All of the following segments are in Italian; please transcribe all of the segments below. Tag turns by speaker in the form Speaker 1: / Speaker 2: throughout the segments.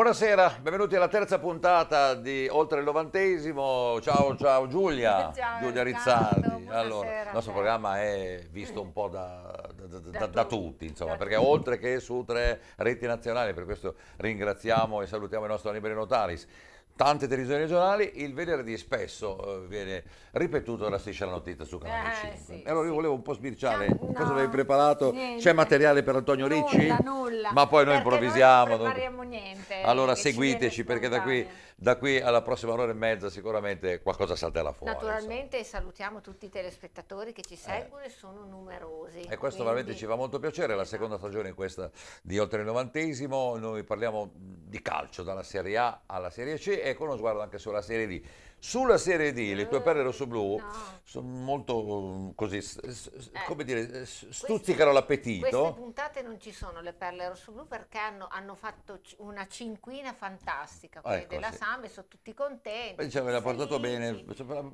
Speaker 1: Buonasera, benvenuti alla terza puntata di Oltre il Novantesimo. Ciao, ciao Giulia, ciao, Giulia Rizzardi. Allora, il nostro programma è visto un po' da, da, da, da tutti, insomma, perché oltre che su tre reti nazionali, per questo ringraziamo e salutiamo il nostro Anibere Notaris tante televisioni regionali, il venerdì spesso eh, viene ripetuto la striscia alla notizia su Canale Eh, 5. sì, allora io sì. volevo un po' sbirciare, cioè, no, cosa avevi preparato? C'è materiale per Antonio Nulla, Ricci? nulla. Ma poi noi improvvisiamo. non prepariamo niente. Allora seguiteci perché da qui spontaneo da qui alla prossima ora e mezza sicuramente qualcosa salterà fuori.
Speaker 2: Naturalmente insomma. salutiamo tutti i telespettatori che ci eh. seguono eh. e sono numerosi. E questo quindi... veramente ci fa
Speaker 1: molto piacere, la seconda esatto. stagione questa di Oltre il Novantesimo, noi parliamo di calcio dalla Serie A alla Serie C e con uno sguardo anche sulla Serie D. Sulla Serie D, le tue perle eh, rosso-blu no. sono molto mm, così, eh, come dire, eh, stuzzicano queste, l'appetito. Queste
Speaker 2: puntate non ci sono le perle rosso-blu perché hanno, hanno fatto una cinquina fantastica, quelle ecco, della sì. Samba, sono tutti contenti. Beh,
Speaker 1: diciamo, l'ha portato bene,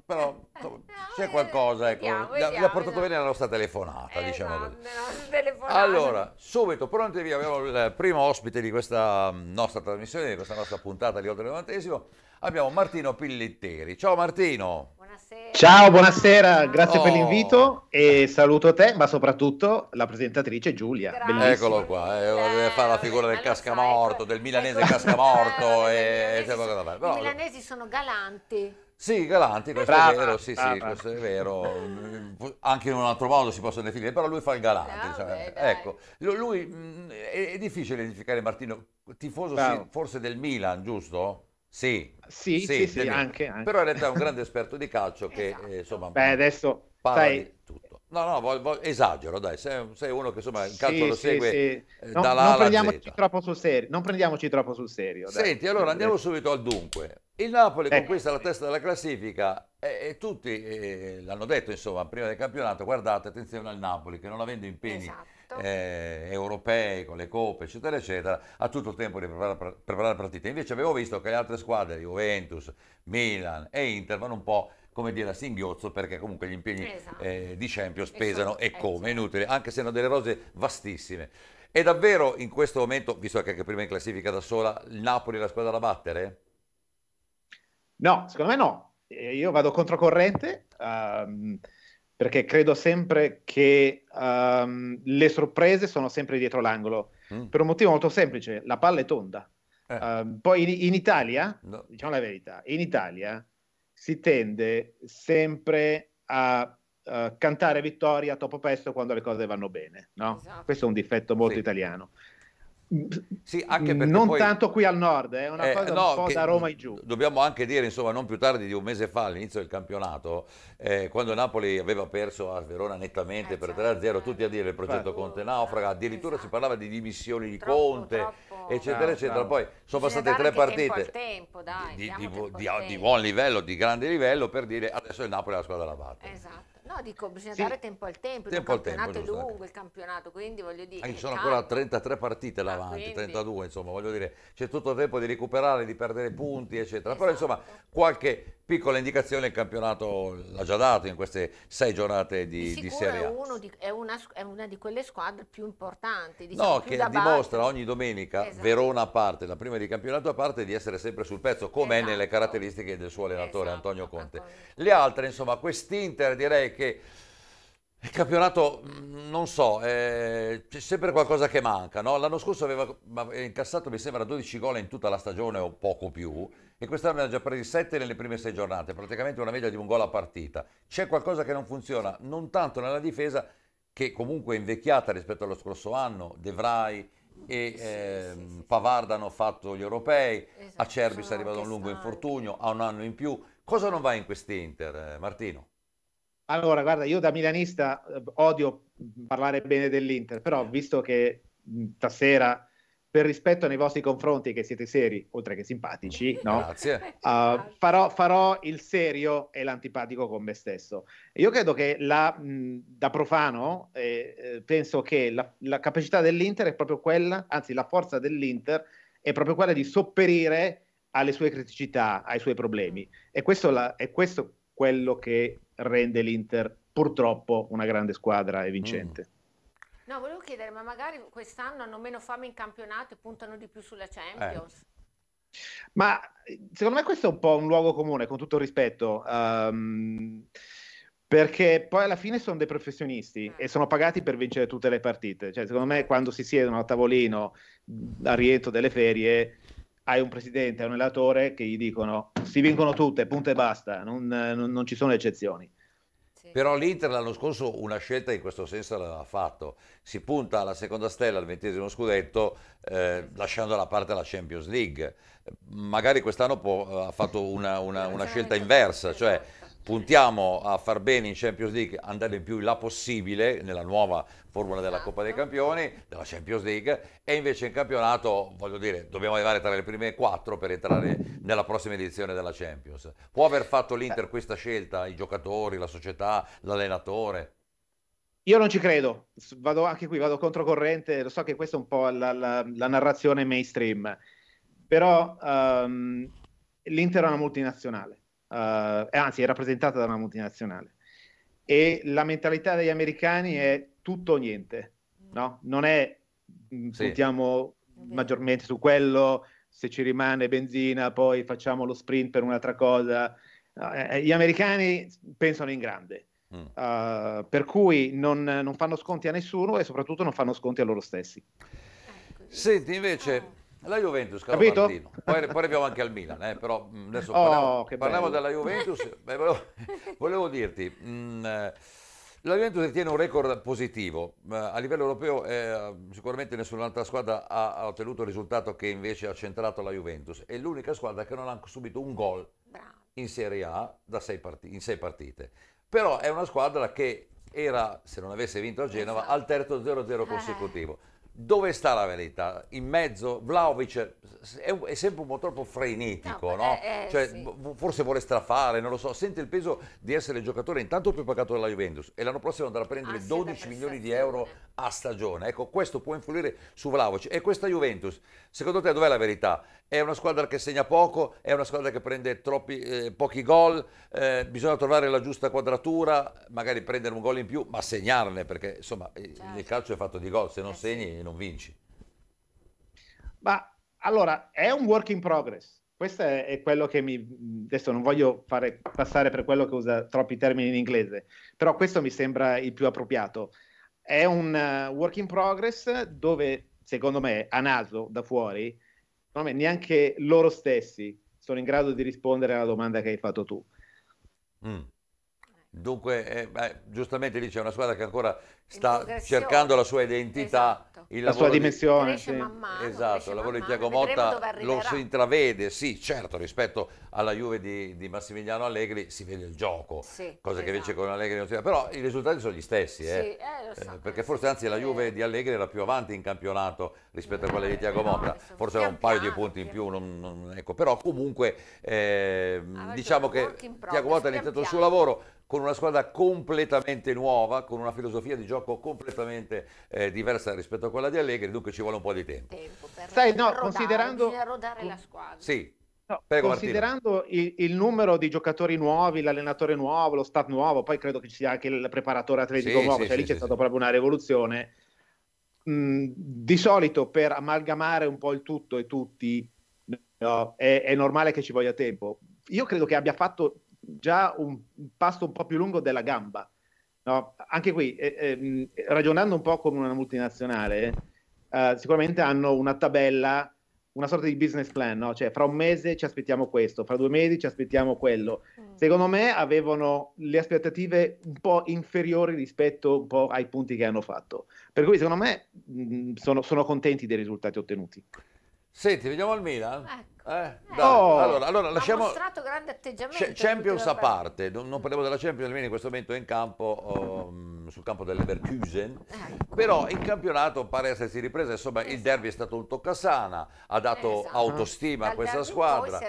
Speaker 1: però no, c'è eh, qualcosa, ecco, vediamo, l'ha portato vediamo. bene la nostra telefonata, eh, diciamo no,
Speaker 2: così.
Speaker 3: Allora,
Speaker 1: subito, pronti via, abbiamo il primo ospite di questa mm, nostra trasmissione, di questa nostra puntata di Oltre Novantesimo abbiamo Martino Pillitteri. Ciao Martino. Buonasera. Ciao,
Speaker 4: buonasera, grazie oh. per l'invito e saluto te, ma soprattutto la presentatrice
Speaker 1: Giulia. Eccolo qua, eh, fa la figura del cascamorto, ecco. del milanese ecco. cascamorto. e... Il milanese, Però... I milanesi
Speaker 2: sono galanti.
Speaker 1: Sì, Galanti, questo brava, è vero, sì, sì, questo è vero. Anche in un altro modo si possono definire, però lui fa il galante. cioè, beh, ecco, lui mh, mm, è, è, difficile identificare Martino, tifoso sì, forse del Milan, giusto? Sì, sì, sì, sì anche, anche, Però in realtà è un grande esperto di calcio che esatto. eh, insomma... Beh,
Speaker 4: adesso... Parla sai... di
Speaker 1: tutto. No, no, voglio, voglio, esagero, dai, sei, sei, uno che insomma il calcio sì, lo segue sì, sì. Eh, non, non, prendiamoci
Speaker 4: troppo sul serio, non prendiamoci troppo sul serio. Dai. Senti, allora andiamo eh.
Speaker 1: subito al dunque. Il Napoli ecco. conquista la testa della classifica e, e tutti eh, l'hanno detto insomma prima del campionato, guardate attenzione al Napoli che non avendo impegni esatto Certo. eh, europei, con le coppe, eccetera, eccetera, ha tutto il tempo di preparare, preparare partita Invece avevo visto che le altre squadre, Juventus, Milan e Inter, vanno un po' come dire, a singhiozzo perché comunque gli impegni esatto. eh, di Champions pesano e, e eh, come, esatto. inutile, anche se hanno delle rose vastissime. E davvero in questo momento, visto che anche prima in classifica da sola, il Napoli è la squadra da battere?
Speaker 4: No, secondo me no. Io vado controcorrente. uh, perché credo sempre che um, le sorprese sono sempre dietro l'angolo, mm. per un motivo molto semplice, la palla è tonda. Eh. Uh, poi in, in Italia, no. diciamo la verità, in Italia si tende sempre a uh, cantare vittoria troppo presto quando le cose vanno bene, no? esatto. Questo è
Speaker 1: un difetto molto sì. italiano. Sì, anche perché non poi, tanto
Speaker 4: qui al nord, eh, è eh, una eh, cosa no, un po' da Roma in giù.
Speaker 1: Dobbiamo anche dire, insomma, non più tardi di un mese fa, all'inizio del campionato, eh, quando Napoli aveva perso a Verona nettamente per 3-0, eh, certo. tutti a dire il progetto Conte naufraga, addirittura esatto. si parlava di dimissioni di troppo, Conte, troppo. eccetera, no, eccetera. No. Poi sono passate tre partite
Speaker 2: tempo, dai,
Speaker 3: di,
Speaker 1: di, di, di buon livello, di grande livello, per dire adesso il Napoli è la squadra lavata.
Speaker 2: Esatto. No, dico, bisogna sì. dare tempo al tempo, tempo il campionato tempo, è lungo, il campionato, quindi voglio
Speaker 1: dire... ci sono ancora 33 partite davanti, ah, quindi... 32 insomma, voglio dire, c'è tutto il tempo di recuperare, di perdere punti, eccetera. Esatto. Però insomma, qualche piccola indicazione il campionato l'ha già dato in queste sei giornate di, di, di Serie A.
Speaker 2: È, di, è, una, è, una, di quelle squadre più importanti,
Speaker 3: diciamo, No, che dimostra
Speaker 1: ogni domenica, esatto. Verona a parte, la prima di campionato a parte, di essere sempre sul pezzo, come esatto. nelle caratteristiche del suo allenatore esatto, Antonio Conte. Antonio. Le altre, insomma, quest'Inter direi che il campionato, mm, non so, eh, c'è sempre qualcosa che manca. No? L'anno scorso aveva incassato, mi sembra, 12 gol in tutta la stagione o poco più e quest'anno ne ha già presi 7 nelle prime 6 giornate, praticamente una media di un gol a partita. C'è qualcosa che non funziona, non tanto nella difesa, che comunque è invecchiata rispetto allo scorso anno, De Vrij e sì, eh, Pavard hanno fatto gli europei, esatto, Acerbi è ah, arrivato a un lungo infortunio, ha un anno in più. Cosa non va in quest'Inter, eh, Martino?
Speaker 4: Allora, guarda, io da milanista eh, odio parlare bene dell'Inter, però visto che stasera per rispetto nei vostri confronti, che siete seri, oltre che simpatici, no? uh, farò, farò, il serio e l'antipatico con me stesso. Io credo che la, mh, da profano, eh, eh, penso che la, la, capacità dell'Inter è proprio quella, anzi la forza dell'Inter è proprio quella di sopperire alle sue criticità, ai suoi problemi. E questo la, è questo quello che rende l'Inter purtroppo una grande squadra e vincente. Mm.
Speaker 2: No, volevo chiedere, ma magari quest'anno hanno meno fame in campionato e puntano di più sulla Champions? Eh.
Speaker 4: Ma secondo me questo è un po' un luogo comune, con tutto il rispetto, um, perché poi alla fine sono dei professionisti eh. e sono pagati per vincere tutte le partite. Cioè, secondo me quando si siedono a tavolino a rientro delle ferie hai un presidente, un relatore che gli dicono si vincono tutte, punto e basta, non, non, non ci sono eccezioni.
Speaker 1: Però l'Inter l'anno scorso una scelta in questo senso l'aveva fatto, si punta alla seconda stella al ventesimo scudetto eh, lasciando da parte la Champions League, magari quest'anno può, ha fatto una, una, una scelta inversa, cioè esatto puntiamo a far bene in Champions League, andare il più in là possibile nella nuova formula della Coppa dei esatto. Campioni, della Champions League e invece in campionato, voglio dire, dobbiamo arrivare tra le prime quattro per entrare nella prossima edizione della Champions. Può aver fatto l'Inter eh. questa scelta, i giocatori, la società, l'allenatore?
Speaker 4: Io non ci credo, vado anche qui, vado controcorrente, lo so che questa è un po' la, la, la narrazione mainstream, però um, l'Inter è una multinazionale eh, eh, anzi è rappresentata da una multinazionale. E la mentalità degli americani è tutto o niente, mm. no? Non è mm, puntiamo maggiormente su quello, se ci rimane benzina poi facciamo lo sprint per un'altra cosa. Eh, eh gli americani pensano in grande. Uh, per cui non, non, fanno sconti a nessuno e soprattutto non fanno sconti a loro stessi.
Speaker 1: Ecco, Senti, invece, ah. La Juventus, caro Capito? Martino. Poi, poi arriviamo anche al Milan, eh, però mm, adesso oh, parliamo, parliamo della Juventus. Beh, volevo, volevo, dirti, mh, mm, eh, la Juventus ritiene un record positivo. Eh, a livello europeo eh, sicuramente nessun'altra squadra ha, ottenuto il risultato che invece ha centrato la Juventus. È l'unica squadra che non ha subito un gol in Serie A sei in sei partite. Però è una squadra che era, se non avesse vinto a Genova, esatto. al terzo 0-0 eh. consecutivo. Eh dove sta la verità? In mezzo? Vlaovic è, è sempre un po' troppo frenetico, no? no? Eh, eh cioè, sì. Forse vuole strafare, non lo so. Sente il peso di essere il giocatore intanto più pagato della Juventus e l'anno prossimo andrà a prendere ah, 12 milioni di euro a stagione. Ecco, questo può influire su Vlaovic. E questa Juventus, secondo te dov'è la verità? È una squadra che segna poco? È una squadra che prende troppi, eh, pochi gol? Eh, bisogna trovare la giusta quadratura, magari prendere un gol in più, ma segnarne, perché insomma certo. il calcio è fatto di gol, se non eh, segni... Sì non vinci.
Speaker 4: Ma allora, è un work in progress. Questo è, è, quello che mi... Adesso non voglio fare, passare per quello che usa troppi termini in inglese, però questo mi sembra il più appropriato. È un uh, work in progress dove, secondo me, a naso, da fuori, me, neanche loro stessi sono in grado di rispondere alla domanda che hai fatto tu.
Speaker 3: Mm.
Speaker 1: Dunque, eh, beh, giustamente lì c'è una squadra che ancora sta cercando la sua identità, esatto. la sua dimensione. Di... Sì. Mano, esatto, il lavoro di Tiago Motta lo si intravede, sì, certo, rispetto alla Juve di, di Massimiliano Allegri si vede il gioco, sì, cosa esatto. che invece esatto. con Allegri non si vede, però i risultati sono gli stessi, eh. sì, eh. Eh, so, perché forse anzi la Juve di Allegri era più avanti in campionato rispetto a quella di eh, Tiago Motta, no, forse aveva un paio di punti in più, eh. non, non, ecco. però comunque diciamo che Tiago Motta ha iniziato il suo lavoro, con una squadra completamente nuova, con una filosofia di gioco completamente eh, diversa rispetto a quella di Allegri, dunque ci vuole un po' di tempo. tempo per Sai, no,
Speaker 4: rodare, considerando... rodare la squadra.
Speaker 1: Sì. No,
Speaker 5: Prego,
Speaker 4: considerando il, il, numero di giocatori nuovi, l'allenatore nuovo, lo staff nuovo, poi credo che ci sia anche il preparatore atletico sì, nuovo, sì, cioè sì, lì c'è stata proprio una rivoluzione. Mm, di solito per amalgamare un po' il tutto e tutti no, è, è normale che ci voglia tempo. Io credo che abbia fatto già un, un pasto un po' più lungo della gamba. No? Anche qui, eh, eh, ragionando un po' come una multinazionale, eh, sicuramente hanno una tabella, una sorta di business plan, no? cioè fra un mese ci aspettiamo questo, fra due mesi ci aspettiamo quello. Mm. Secondo me avevano le aspettative un po' inferiori rispetto un po' ai punti che hanno fatto. Per cui secondo me mh, mm, sono, sono contenti dei risultati ottenuti.
Speaker 1: Senti, vediamo al Milan. Ecco. Eh, dai, oh, allora, allora, lasciamo... Ha mostrato
Speaker 2: grande atteggiamento. Champions a
Speaker 1: parte, non, non, parliamo della Champions, almeno in questo momento è in campo, um, sul campo dell'Everkusen, eh. però il campionato pare essersi ripresa insomma esatto. il derby è stato un toccasana, ha dato eh, esatto. autostima a questa squadra,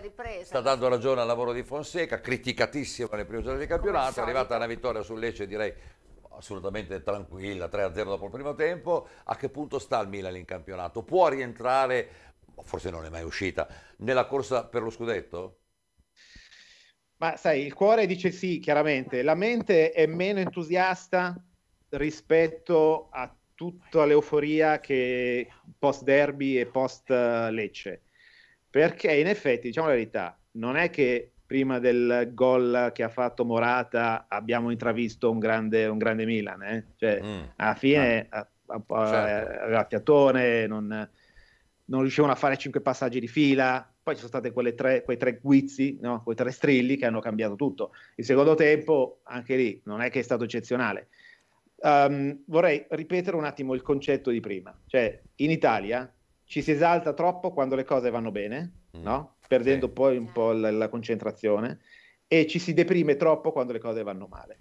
Speaker 1: sta dando ragione al lavoro di Fonseca, criticatissimo nel primo giorno di campionato, è arrivata una vittoria sul Lecce direi assolutamente tranquilla, 3-0 dopo il primo tempo, a che punto sta il Milan in campionato? Può rientrare forse non è mai uscita, nella corsa per lo scudetto?
Speaker 4: Ma sai, il cuore dice sì, chiaramente, la mente è meno entusiasta rispetto a tutta l'euforia che post derby e post eh, Lecce. Perché in effetti, diciamo la verità, non è che prima del gol che ha fatto Morata abbiamo intravisto un grande, un grande Milan, eh? cioè,
Speaker 3: mm. alla fine
Speaker 4: ah. certo. Eh, a, a, Piatone non riuscivano a fare cinque passaggi di fila, poi ci sono stati quei tre guizzi, no? quei tre strilli che hanno cambiato tutto. Il secondo tempo, anche lì, non è che è stato eccezionale. Um, vorrei ripetere un attimo il concetto di prima, cioè in Italia ci si esalta troppo quando le cose vanno bene, mm. no? perdendo sì. poi un po' la, la, concentrazione, e ci si deprime troppo quando le cose vanno male.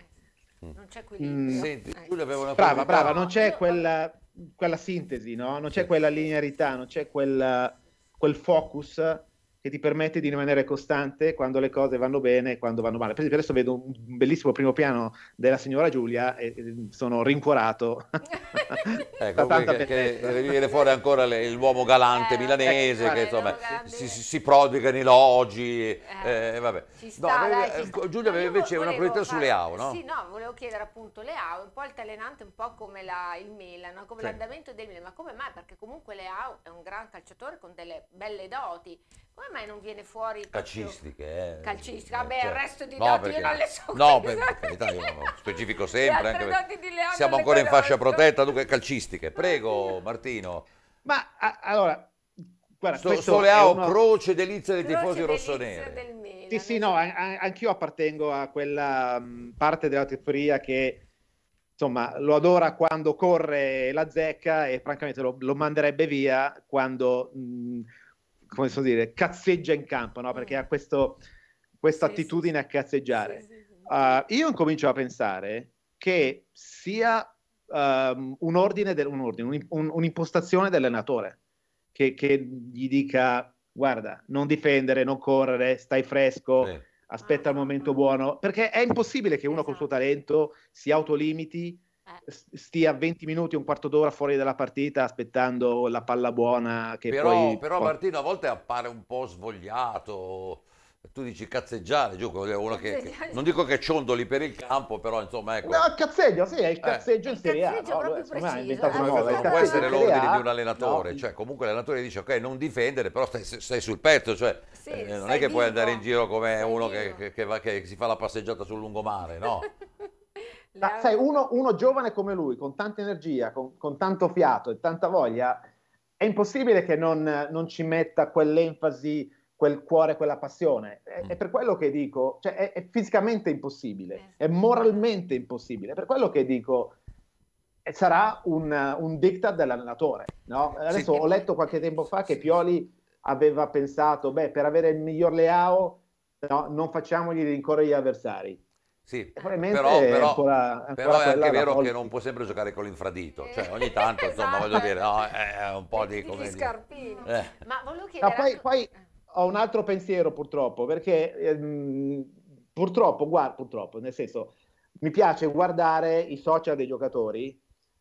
Speaker 1: Non c'è equilibrio. Mm. Senti, eh. brava, brava, non
Speaker 4: c'è quella quella sintesi, no? non c'è quella linearità, non c'è quel, quel focus che ti permette di rimanere costante quando le cose vanno bene e quando vanno male. Per esempio adesso vedo un bellissimo primo piano della signora Giulia e, sono rincuorato.
Speaker 1: ecco, che, che viene fuori ancora le, l'uomo galante eh, milanese ecco, che insomma si, si, prodiga in elogi. Eh, eh, eh, vabbè. Sta, eh, no, dai, Giulia aveva invece una proprietà fare... sulle AU, no? Sì,
Speaker 2: no, volevo chiedere appunto le AU, un po' altalenante, un po' come la, il Milan, come sì. l'andamento del Milan, ma come mai? Perché comunque le è un gran calciatore con delle belle doti come mai non viene fuori
Speaker 1: calcistiche? Eh.
Speaker 2: Calcistiche, eh, vabbè, cioè, il resto di no, doti perché, io non le so. No, per, per carità, io
Speaker 1: specifico sempre. Anche perché siamo ancora in fascia protetta, dunque calcistiche. Prego, Martino.
Speaker 4: Ma a, allora,
Speaker 1: guarda, so, Soleao, uno... croce delizia dei tifosi rossoneri. Del
Speaker 4: Milan, sì, sì, eh, no, an- anch'io appartengo a quella mm, parte della teoria che insomma, lo adora quando corre la zecca e francamente lo, lo manderebbe via quando mh, mm, come posso dire, cazzeggia in campo, no? perché mm. ha questo, questa attitudine a cazzeggiare. Uh, io incomincio a pensare che sia um, un ordine, de- un ordine un, un'impostazione dell'allenatore che, che, gli dica guarda, non difendere, non correre, stai fresco, eh. aspetta il momento ah. buono, perché è impossibile che uno col suo esatto. talento si autolimiti eh. stia 20 minuti, un quarto d'ora fuori dalla partita aspettando la palla buona che però, poi... Però Martino
Speaker 1: a volte appare un po' svogliato, tu dici cazzeggiare, giù, uno che, non dico che ciondoli per il campo, però insomma ecco. No,
Speaker 4: cazzeggio, sì, è il eh. cazzeggio eh. in Serie A. cazzeggio no, proprio preciso. Eh. non può essere l'ordine di un
Speaker 1: allenatore, no. cioè comunque l'allenatore dice ok, non difendere, però stai, stai sul petto, cioè sì, eh, non è che vivo. puoi andare in giro come uno che, che, va, che si fa la passeggiata sul lungomare, no?
Speaker 4: Ma, sai, uno, uno, giovane come lui, con tanta energia, con, con, tanto fiato e tanta voglia, è impossibile che non, non ci metta quell'enfasi, quel cuore, quella passione. È, è mm. per quello che dico, cioè è, è, fisicamente impossibile, eh, è moralmente impossibile. È per quello che dico, eh, sarà un, un diktat dell'allenatore. No? Adesso sì. ho letto qualche tempo fa che Pioli aveva pensato, beh, per avere il miglior Leao, no, non facciamogli rincorrere gli avversari
Speaker 1: sì, però, però, è, ancora, ancora però è anche vero che non può sempre giocare con l'infradito, eh, cioè ogni tanto, esatto. insomma, voglio dire, no, è un po' eh, di... Come
Speaker 4: scarpino. Eh. Ma volevo chiedere... No, poi, poi, ho un altro pensiero purtroppo, perché ehm, purtroppo, guarda, purtroppo, nel senso, mi piace guardare i social dei giocatori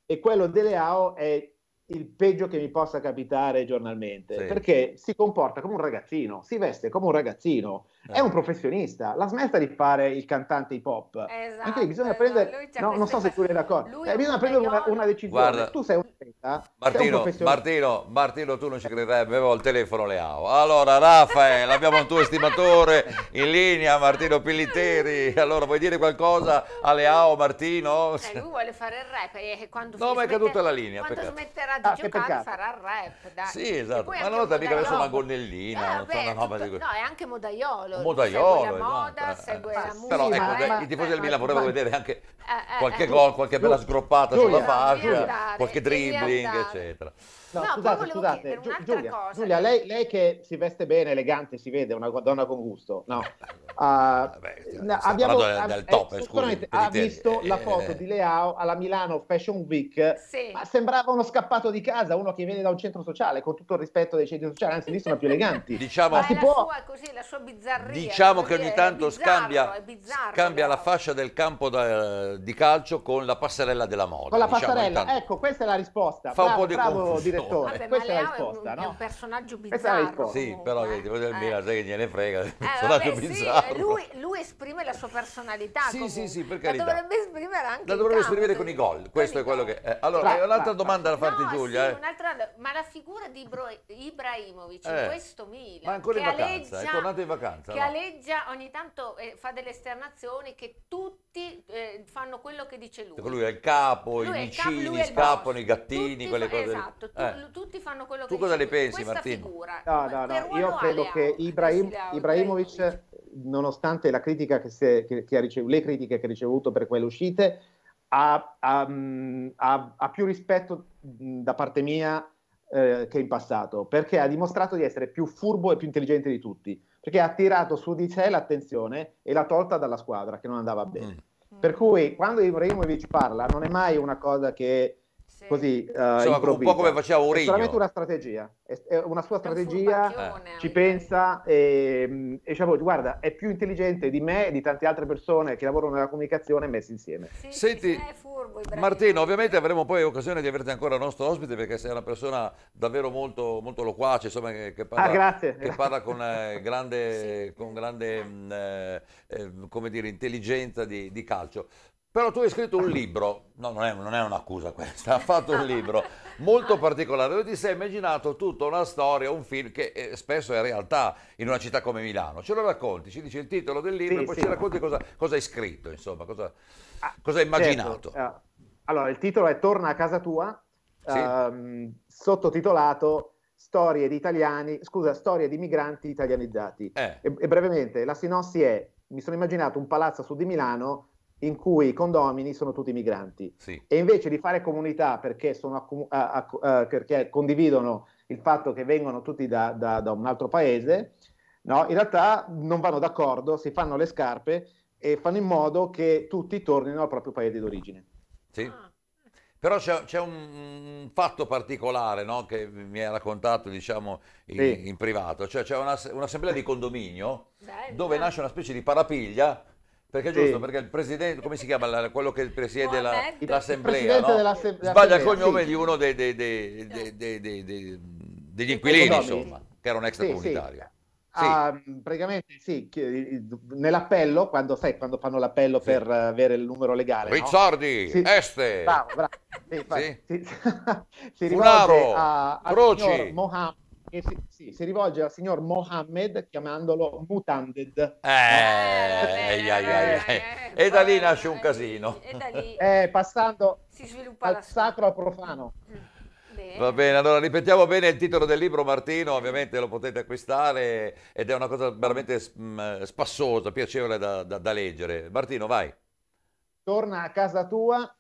Speaker 4: e quello delle AO è il peggio che mi possa capitare giornalmente, sì. perché si comporta come un ragazzino, si veste come un ragazzino è un professionista, la smetta di fare il cantante hip hop. Esatto, Anche lì bisogna esatto, prendere, no, non so se tu eri d'accordo, eh, bisogna un prendere una, una, decisione. Guarda, tu sei un atleta, Martino, un
Speaker 1: Martino, Martino, tu non ci crederai, avevo il telefono Leao. Allora, Raffaele, abbiamo un tuo estimatore in linea, Martino Pilliteri. Allora, vuoi dire qualcosa a Leao, Martino? Eh, lui
Speaker 2: vuole fare il rap eh, e quando No, ma è caduta la linea. Quando peccato. smetterà di ah, giocare farà il rap, dai. Sì, esatto. Ma non nota mica adesso una gonnellina, eh, vabbè, una roba tutto, di... No, è anche modaiolo un modaiolo, segue la esatto. moda, eh, segue eh, la musica. Però ecco, eh, ma, i tifosi del Milan
Speaker 1: vorrebbero vedere anche
Speaker 4: eh,
Speaker 1: qualche gol, qualche bella sgroppata sulla fascia, qualche dribbling, eccetera.
Speaker 4: No, no scusate, scusate. Gi- Giulia, cosa, Giulia lei, lei, che si veste bene, elegante, si vede, una donna con gusto. No. Uh, Vabbè, eh, cioè, no abbiamo del, del eh, top, eh, scusi, ha visto eh, la foto eh, di Leao alla Milano Fashion Week, sì. ma sembrava uno scappato di casa, uno che viene da un centro sociale, con tutto il rispetto dei centri sociali, anzi lì sono più eleganti. diciamo, ma eh, la può... sua, così, la sua bizzarria. Diciamo che ogni tanto bizzarro, scambia, bizzarro, scambia la
Speaker 1: fascia del campo da, di calcio con la passerella della moda. Con la diciamo, passerella, intanto.
Speaker 4: ecco, questa è la risposta. Fa bravo, un po' di bravo, confusione direttore, Vabbè, questa è la risposta, è un, no? È un personaggio bizzarro.
Speaker 1: Sì, però che ti del eh. Milan, sai che gliene frega il eh, personaggio vabbè, bizzarro. Sì, eh, lui,
Speaker 2: lui, esprime la sua personalità. Sì, comunque. sì,
Speaker 1: sì, per La dovrebbe
Speaker 2: esprimere anche La dovrebbe esprimere
Speaker 1: con i gol. Questo è quello che. Eh, allora, un'altra domanda da farti, no, Giulia. Sì,
Speaker 2: eh. ma la figura di Bro, Ibrahimovic in questo Milan. Ma ancora in vacanza, è tornato in vacanza. Che no? aleggia ogni tanto fa delle esternazioni che tutti tutti eh, fanno quello che dice lui.
Speaker 1: lui è il capo, lui i vicini scappano, i gattini, tutti quelle cose. Esatto, tu, eh. tutti fanno quello che tu dice Tu cosa ne pensi, Martino? Figura, no, no, no, io credo
Speaker 4: che Ibrahim, Ibrahimovic, nonostante la critica che, è, che, che ricevuto, le critiche che ha ricevuto per quelle uscite, ha, ha, ha più rispetto da parte mia eh, che in passato, perché ha dimostrato di essere più furbo e più intelligente di tutti perché ha tirato su di sé l'attenzione e l'ha tolta dalla squadra che non andava bene. Mm. Per cui quando Ibrahimovic parla non è mai una cosa che così uh, Insomma, un po' come faceva Aurelio. È solamente una strategia, è, una sua strategia, eh. ci pensa e, e diciamo, guarda, è più intelligente di me e di tante altre persone che lavorano nella comunicazione messi insieme.
Speaker 1: Sì, Senti,
Speaker 3: furbo, Martino,
Speaker 1: ovviamente avremo poi occasione di averti ancora il nostro ospite perché sei una persona davvero molto, molto loquace, insomma, che, che, parla, ah, che parla, con eh, grande, sì. con grande mm, eh, eh, come dire, intelligenza di, di calcio. Però tu hai scritto un libro, no, non, è, non è un'accusa questa, ha fatto un libro molto particolare dove ti sei immaginato tutta una storia, un film che eh, spesso è realtà in una città come Milano. Ce lo racconti, ci dici il titolo del libro sì, e poi sì. ci racconti cosa, cosa, hai scritto, insomma, cosa, ah, cosa hai immaginato. Certo. Eh,
Speaker 4: allora, il titolo è Torna a casa tua, sì. ehm, sottotitolato Storie di italiani, scusa, storie di migranti italianizzati.
Speaker 1: Eh.
Speaker 3: E,
Speaker 4: e brevemente, la sinossi è, mi sono immaginato un palazzo su di Milano in cui i condomini sono tutti migranti sì. e invece di fare comunità perché, sono, a, a, a, eh, perché, condividono il fatto che vengono tutti da, da, da un altro paese, no? in realtà non vanno d'accordo, si fanno le scarpe e fanno in modo che tutti tornino al proprio paese d'origine.
Speaker 1: Sì. Però c'è, c'è un, fatto particolare no? che mi ha raccontato diciamo, in, sì. in, privato, cioè c'è una, un'assemblea di condominio Beh, dove nasce una specie di parapiglia perché è giusto, sì. perché il presidente, come si chiama quello che presiede la, l'assemblea, no?
Speaker 4: dell'assemblea, sbaglia il cognome sì.
Speaker 1: di uno dei, dei, dei, degli inquilini, insomma, che era un extracomunitario. Sì,
Speaker 4: sì. Ah, praticamente sì, nell'appello, quando, sai, quando fanno l'appello sì. per eh, avere il numero legale. Rizzardi,
Speaker 1: no? si, Este. Bravo,
Speaker 4: bravo. Sì, sì.
Speaker 1: Si, si Funaro, a, a Croci.
Speaker 4: Mohammed, che si, sì, si rivolge al signor Mohammed chiamandolo
Speaker 1: Mutanded. Eh, eh, eh, eh e da lì eh, nasce un eh, casino. Lì...
Speaker 4: Eh, passando si sviluppa dal sacro al profano.
Speaker 1: Mm, Va bene, allora ripetiamo bene il titolo del libro Martino, ovviamente lo potete acquistare ed è una cosa veramente mm, spassosa, piacevole da, da, da leggere. Martino, vai.
Speaker 4: Torna a casa tua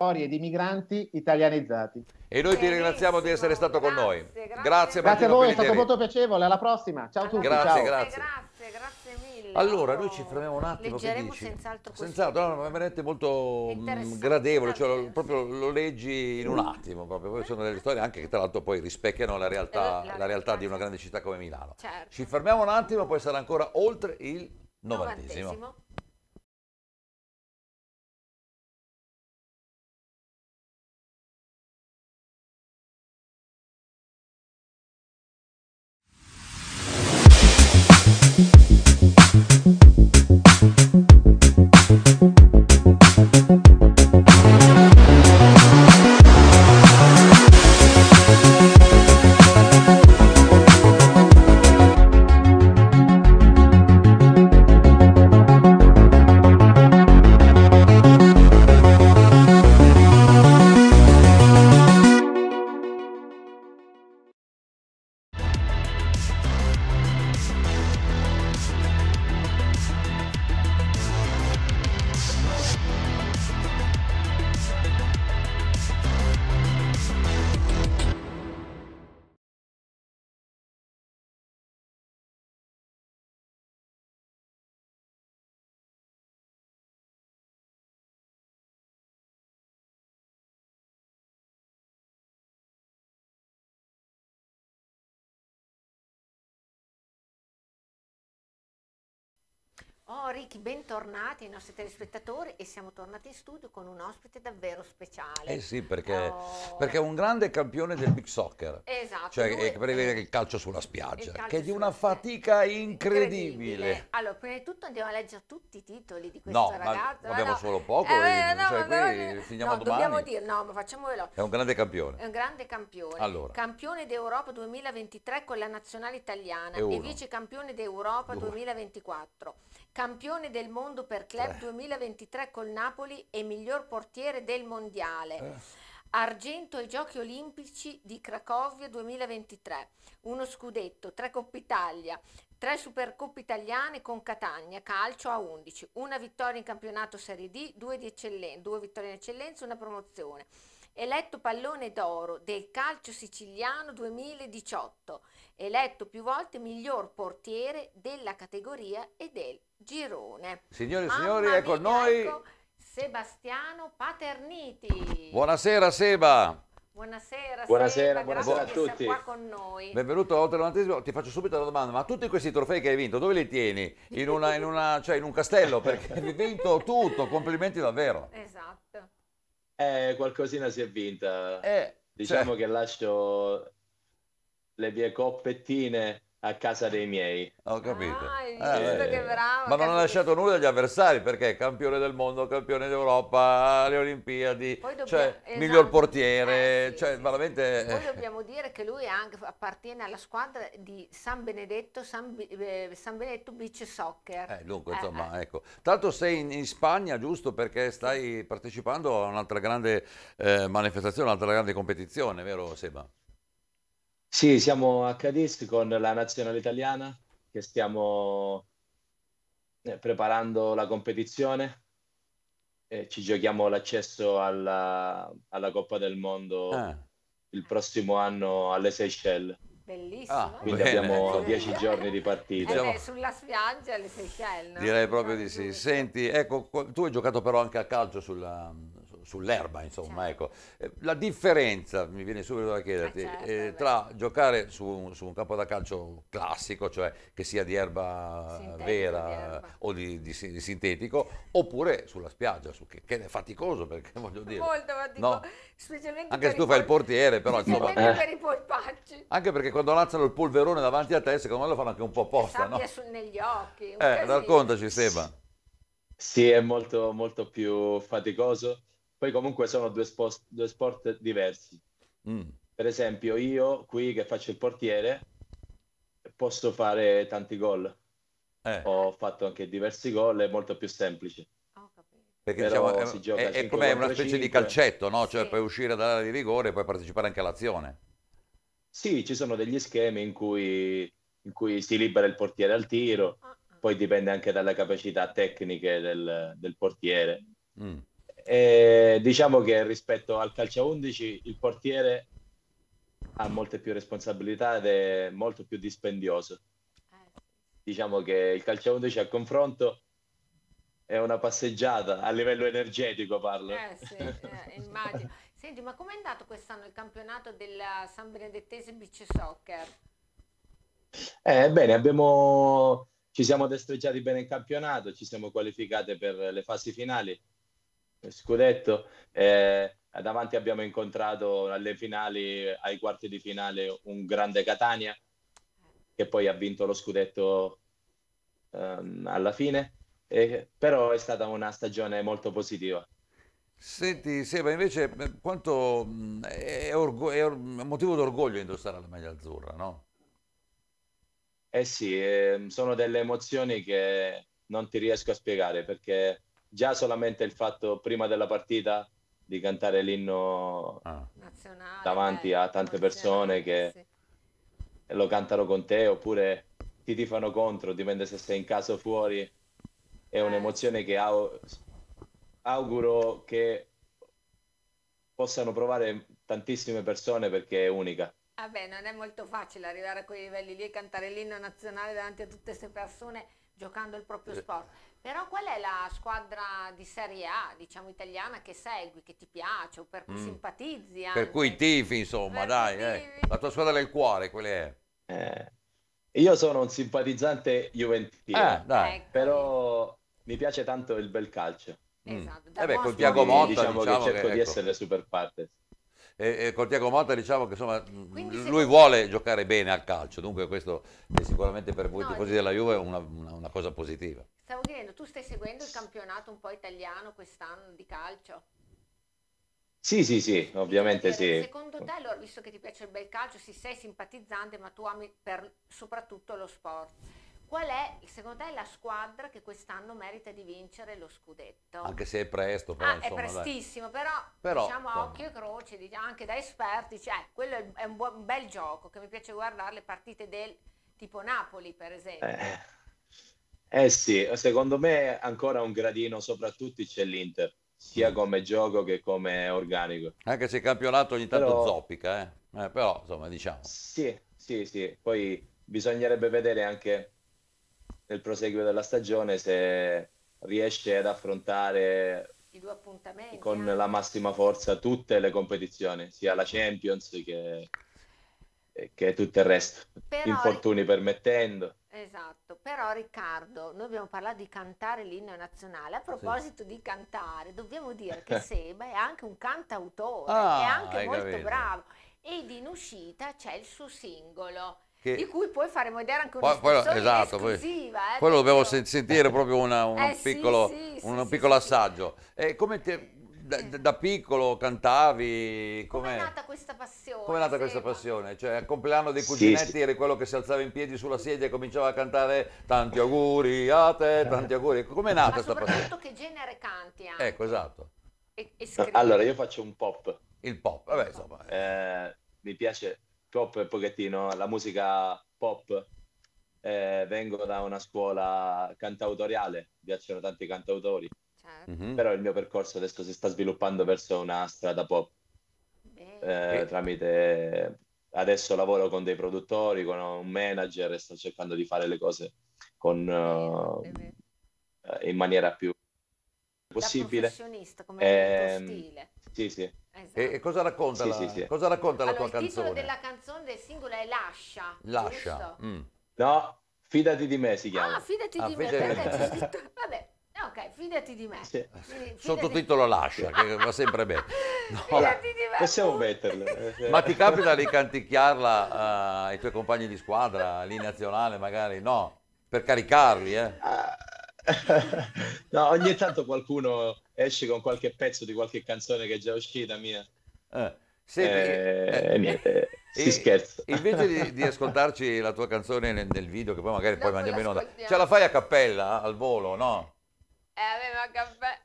Speaker 4: storie di migranti italianizzati.
Speaker 1: E noi ti ringraziamo di essere stato grazie, con noi. Grazie, grazie, grazie a voi, Pellieri. è stato molto piacevole. Alla
Speaker 4: prossima. Ciao
Speaker 1: a tutti. Grazie, eh, grazie.
Speaker 4: grazie
Speaker 1: mille. Allora, ecco, noi ci fermiamo un attimo. Leggeremo senz'altro Senz'altro, no, è veramente molto mm, gradevole, cioè, lo, proprio lo leggi in un attimo, proprio. Poi sono delle storie anche che tra l'altro poi rispecchiano la realtà, eh, la realtà di una grande città come Milano. Certo. Ci fermiamo un attimo, poi sarà ancora oltre il novantesimo.
Speaker 3: novantesimo.
Speaker 2: Oh Ricky, bentornati ai nostri telespettatori e siamo tornati in studio con un ospite davvero speciale. Eh sì, perché, oh. perché è
Speaker 1: un grande campione del big soccer.
Speaker 2: Esatto. Cioè, lui... Eh,
Speaker 1: prevede il calcio sulla spiaggia, calcio che è di una fatica incredibile. incredibile.
Speaker 2: Allora, prima di tutto andiamo a leggere tutti i titoli di questo no, ragazzo. Eh, no, abbiamo no. solo poco, eh, eh, no, cioè, qui no, finiamo no, domani. Dobbiamo dire, no, ma facciamo veloce. È un
Speaker 1: grande campione. È
Speaker 2: un grande campione. Allora. Campione d'Europa 2023 con la nazionale italiana e vice campione d'Europa 2024 campione del mondo per club eh. 2023 col Napoli e miglior portiere del mondiale. Eh. Argento ai Giochi Olimpici di Cracovia 2023, uno scudetto, tre Coppa Italia, tre Supercoppe italiane con Catania, calcio a 11, una vittoria in campionato Serie D, due, di eccellenza, due vittorie in eccellenza, una promozione eletto pallone d'oro del calcio siciliano 2018, eletto più volte miglior portiere della categoria e del girone. Signore e signori, è con ecco noi Sebastiano Paterniti.
Speaker 1: Buonasera Seba.
Speaker 2: Buonasera, buonasera,
Speaker 1: Seba, buonasera a tutti. Qua con noi. Benvenuto a Oltre l'Ottantesimo. Ti faccio subito la domanda: ma tutti questi trofei che hai vinto, dove li tieni? In, una, in, una, cioè in un castello? Perché hai vinto tutto. Complimenti davvero.
Speaker 6: Esatto.
Speaker 1: Eh, qualcosina si è vinta.
Speaker 6: Eh, diciamo cioè... che
Speaker 1: lascio le mie coppettine a casa dei miei. Ho capito. Ah, eh, eh. bravo, Ma non ha lasciato nulla agli avversari perché è campione del mondo, campione d'Europa, alle Olimpiadi, dobbiamo, cioè, esatto. miglior portiere, eh, sì, cioè, sì, veramente... Sì. Poi eh. dobbiamo
Speaker 2: dire che lui anche, appartiene alla squadra di San Benedetto, San, eh, San Benedetto Beach Soccer. Eh,
Speaker 1: dunque, insomma, ecco. Tanto sei in, in, Spagna, giusto, perché stai partecipando a un'altra grande manifestazione, un'altra grande competizione, vero Seba?
Speaker 6: Sì, siamo a Cadiz con la nazionale italiana che stiamo eh, preparando la competizione. Eh, ci giochiamo l'accesso alla, alla Coppa del Mondo ah. il prossimo
Speaker 1: anno alle Seychelles.
Speaker 6: Bellissimo. Ah, Quindi bene. abbiamo dieci giorni di partita. Eh
Speaker 2: sulla spiaggia alle Seychelles. No? Direi
Speaker 1: proprio di sì. Senti, ecco, tu hai giocato però anche a calcio sulla, sull'erba, insomma. Certo. Ecco. Eh, la differenza, mi viene subito da chiederti, ah, certo, eh, tra giocare su, su, un campo da calcio classico, cioè che sia di erba Sintetico, vera di erba. o di, di, di, sintetico, oppure sulla spiaggia, su che, che, è faticoso perché voglio dire. Molto
Speaker 2: faticoso, no? specialmente Anche se tu fai il
Speaker 1: portiere, però insomma. Eh. per
Speaker 2: i polpacci.
Speaker 1: Anche perché quando lanciano il polverone davanti a te, secondo me lo fanno anche un po' apposta. No? Su,
Speaker 2: negli occhi. Eh,
Speaker 1: raccontaci, Seba. Sì, è molto, molto più
Speaker 6: faticoso poi comunque sono due, sport, due sport diversi. Mm. Per esempio io qui che faccio il portiere posso fare tanti gol. Eh. Ho fatto anche diversi gol, è molto più semplice. Ah,
Speaker 1: Perché diciamo, eh, è, è, come una specie 5. di calcetto, no? Cioè sì. puoi uscire dall'area di rigore e puoi partecipare anche all'azione.
Speaker 6: Sì, ci sono degli schemi in cui, in cui si libera il portiere al tiro, ah, ah. poi dipende anche dalle capacità tecniche del, del portiere. Mm. E diciamo che rispetto al calcio 11 il portiere ha molte più responsabilità ed è molto più dispendioso. Diciamo che il calcio 11 a confronto è una passeggiata a livello energetico parlo. Eh sì, eh,
Speaker 2: immagino. Senti, ma com'è andato quest'anno il campionato della San Benedettese Beach Soccer?
Speaker 6: Eh, bene, abbiamo... ci siamo destreggiati bene in campionato, ci siamo qualificate per le fasi finali scudetto. Eh, davanti abbiamo incontrato alle finali, ai quarti di finale, un grande Catania che poi ha vinto lo scudetto ehm, alla fine. Eh, però è stata una stagione molto positiva.
Speaker 1: Senti Seba, invece eh, quanto mm, è, orgo- è or- motivo d'orgoglio indossare la maglia azzurra, no? Eh sì, eh, sono
Speaker 6: delle emozioni che non ti riesco a spiegare perché già solamente il fatto prima della partita di cantare l'inno ah. davanti a tante persone che sì. lo cantano con te oppure ti tifano contro, dipende se sei in casa o fuori. È eh. un'emozione che au- auguro che possano provare tantissime persone perché è unica.
Speaker 2: Vabbè, ah, non è molto facile arrivare a quei livelli lì e cantare l'inno nazionale davanti a tutte queste persone giocando il proprio eh. sport. Però qual è la squadra di Serie A, diciamo italiana, che segui, che ti piace o per cui mm. simpatizzi? Anche. Per
Speaker 1: cui tifi, insomma, per dai. Eh. La tua squadra del cuore, quella è. Eh. Io sono un simpatizzante
Speaker 6: juventino, eh, ecco.
Speaker 1: però
Speaker 6: mi piace tanto il bel calcio. Mm. Esatto, eh da eh beh, con Tiago Motta diciamo, diciamo che cerco che, di ecco. essere
Speaker 1: super parte. E, e, con Tiago Motta diciamo che insomma, Quindi lui vuole giocare bene al calcio, dunque questo è sicuramente per voi no, tifosi della Juve una, una, una cosa positiva.
Speaker 2: Stavo chiedendo, tu stai seguendo il campionato un po' italiano quest'anno di calcio?
Speaker 1: Sì, sì, sì, ovviamente sì.
Speaker 2: Secondo te, allora, visto che ti piace il bel calcio, sì, sei simpatizzante, ma tu ami per, soprattutto lo sport. Qual è, secondo te, la squadra che quest'anno merita di vincere lo scudetto? Anche
Speaker 1: se è presto, però. Ah, insomma, è prestissimo,
Speaker 2: però, però diciamo a occhio e croce, diciamo, anche da esperti, cioè, quello è un, buon, un, bel gioco che mi piace guardare le partite del tipo Napoli, per esempio. Eh
Speaker 6: eh sì, secondo me ancora un gradino sopra tutti c'è l'Inter, sia mm. come gioco che come organico.
Speaker 1: Anche se il campionato ogni tanto però... zoppica, eh? eh? però insomma diciamo.
Speaker 6: Sì, sì, sì, poi bisognerebbe vedere anche nel proseguo della stagione se riesce ad affrontare con eh? la massima forza tutte le competizioni, sia la Champions che, che tutto il resto,
Speaker 2: però... infortuni
Speaker 6: permettendo.
Speaker 2: Esatto, però Riccardo, noi abbiamo parlato di cantare l'inno nazionale, a proposito sì. di cantare, dobbiamo dire che Seba è anche un cantautore, ah, è anche molto capito. bravo ed in uscita c'è il suo singolo. Che... di cui poi faremo vedere anche una poi, esatto, poi, eh,
Speaker 1: quello dobbiamo sen sentire proprio una, un, eh, piccolo, sì, sì, un, un piccolo assaggio. Eh, come te, da, da, piccolo cantavi? Com'è? è nata questa
Speaker 3: passione? Com'è nata
Speaker 1: questa passione? Cioè, al compleanno dei cuginetti sì, sì. eri quello che si alzava in piedi sulla sedia e cominciava a cantare tanti auguri a te, tanti auguri. Com'è nata questa passione? Ma
Speaker 2: soprattutto che genere canti
Speaker 3: anche.
Speaker 1: Ecco, esatto. E, e allora, io faccio un pop. Il pop, vabbè, insomma. Eh. eh, mi piace
Speaker 6: pop un pochettino, la musica pop. Eh, vengo da una scuola cantautoriale, mi piacciono tanti cantautori. Certo. Però il mio percorso adesso si sta sviluppando verso una strada pop. Eh, tramite adesso lavoro con dei produttori, con un manager e sto cercando di fare le cose con, uh, in maniera più possibile. come eh, il tuo ehm, stile. Sì, sì. Esatto. E, e, cosa racconta, sì, la, sì, sì. Cosa racconta allora, la tua canzone? Il titolo
Speaker 2: della canzone del singolo è Lascia. Lascia.
Speaker 6: Mm. No, Fidati di me si chiama. Ah, fidati
Speaker 2: ah, di fidati me. Fidati. Vabbè. Ah, ok, fidati di me. Sì. Fidati... Sottotitolo lascia,
Speaker 1: che va sempre bene. No. Fidati di me. Possiamo metterlo. Eh, Ma eh. ti capita di canticchiarla uh, ai tuoi compagni di squadra, lì nazionale magari? No, per caricarli, eh? Ah.
Speaker 6: no, ogni tanto qualcuno esce con qualche pezzo di qualche canzone che è già uscita mia.
Speaker 1: Eh, sì, eh, eh, niente, si scherza. Invece di, di, ascoltarci la tua canzone nel, nel video, che poi magari no, poi mandiamo in onda, ce la fai a cappella al volo, no?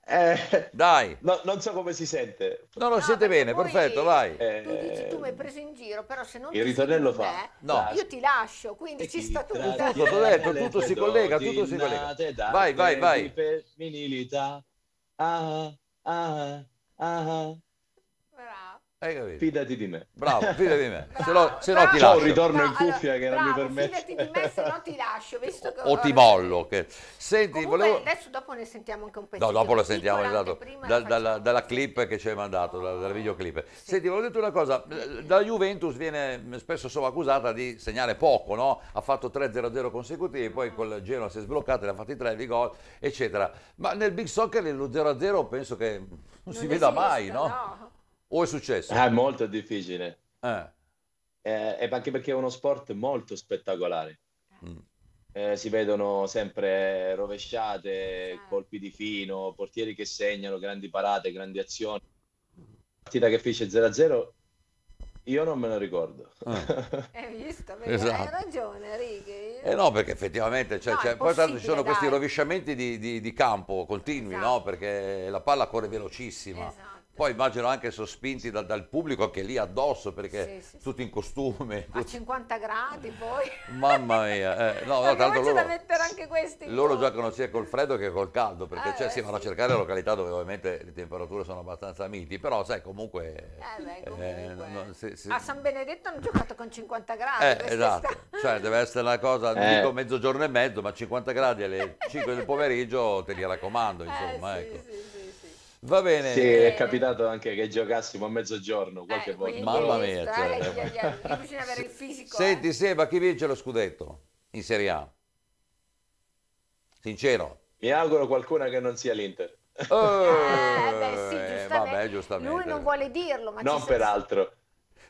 Speaker 1: Eh, eh, Dai. No, non so come si sente. No, lo no siete bene, perfetto, vai. Eh, tu dici, tu mi
Speaker 2: hai preso in giro, però se non Il ritornello fa. Te, no. Io ti lascio, quindi ci sta tutto. Tutto, t'ho
Speaker 6: detto, tutto si collega, tutto si collega. Vai, vai, vai. Femminilità. Ah,
Speaker 7: ah, ah. ah. Hai
Speaker 6: capito? Fidati di me.
Speaker 1: Bravo, fidati di me. se no, se no ti lascio. ritorno no, in cuffia allora, che bravo, non mi permette. Fidati di me, se no ti lascio. Visto che o ti mollo. Che... Senti, Comunque, volevo...
Speaker 2: adesso dopo ne sentiamo anche un pezzo. No, dopo lo sentiamo, esatto. Da,
Speaker 1: dalla, dalla, clip che ci hai mandato, dalla, dalla videoclip. Sì. Senti, volevo dirti una cosa. La Juventus viene spesso solo accusata di segnare poco, no? Ha fatto 3-0-0 consecutivi, poi con il Genoa si è sbloccata, ne ha fatti 3 di gol, eccetera. Ma nel Big Soccer lo 0-0 penso che non, non si veda esiste, mai, no? no. O è successo? Ah, è molto difficile. Eh.
Speaker 6: Eh, anche perché è uno sport molto spettacolare. Mm. Eh, si vedono sempre rovesciate, certo. colpi di fino, portieri che segnano, grandi parate, grandi azioni. La Partita che fece 0-0, io non me lo ricordo.
Speaker 2: Eh. Hai visto? Esatto. Hai ragione, Righi.
Speaker 6: Eh no, perché
Speaker 1: effettivamente cioè, no, cioè, poi tanto ci sono dai. questi rovesciamenti di, di, di campo continui, esatto. no? Perché la palla corre velocissima. Esatto poi immagino anche sospinti da, dal pubblico che è lì addosso perché sì, sì, tutti in costume. A
Speaker 2: 50 gradi poi.
Speaker 1: Mamma mia. Eh, no, no, tanto loro, da
Speaker 2: mettere anche questi. Loro giocano
Speaker 1: sia col freddo che col caldo perché eh, cioè, beh, si eh, vanno sì. a cercare località dove ovviamente le temperature sono abbastanza miti, però sai comunque... Eh, beh, eh, comunque. Non, se, se... A San
Speaker 2: Benedetto hanno giocato con 50 gradi. Eh,
Speaker 1: esatto, sta... cioè deve essere una cosa, eh. dico mezzogiorno e mezzo, ma 50 gradi alle 5 del pomeriggio te li raccomando, eh, insomma. Ecco. Sì, sì. Va bene. Sì, è capitato
Speaker 6: anche che giocassimo a mezzogiorno qualche eh, volta. Mamma mia. Stare,
Speaker 1: cioè. bisogna avere il
Speaker 2: fisico. Senti,
Speaker 1: eh. Seba, chi vince lo scudetto in Serie A? Sincero.
Speaker 6: Mi auguro qualcuna che non sia l'Inter. Oh,
Speaker 1: ah, beh, sì, eh, giustamente. vabbè, giustamente. Lui non
Speaker 2: vuole dirlo, ma non per
Speaker 1: altro.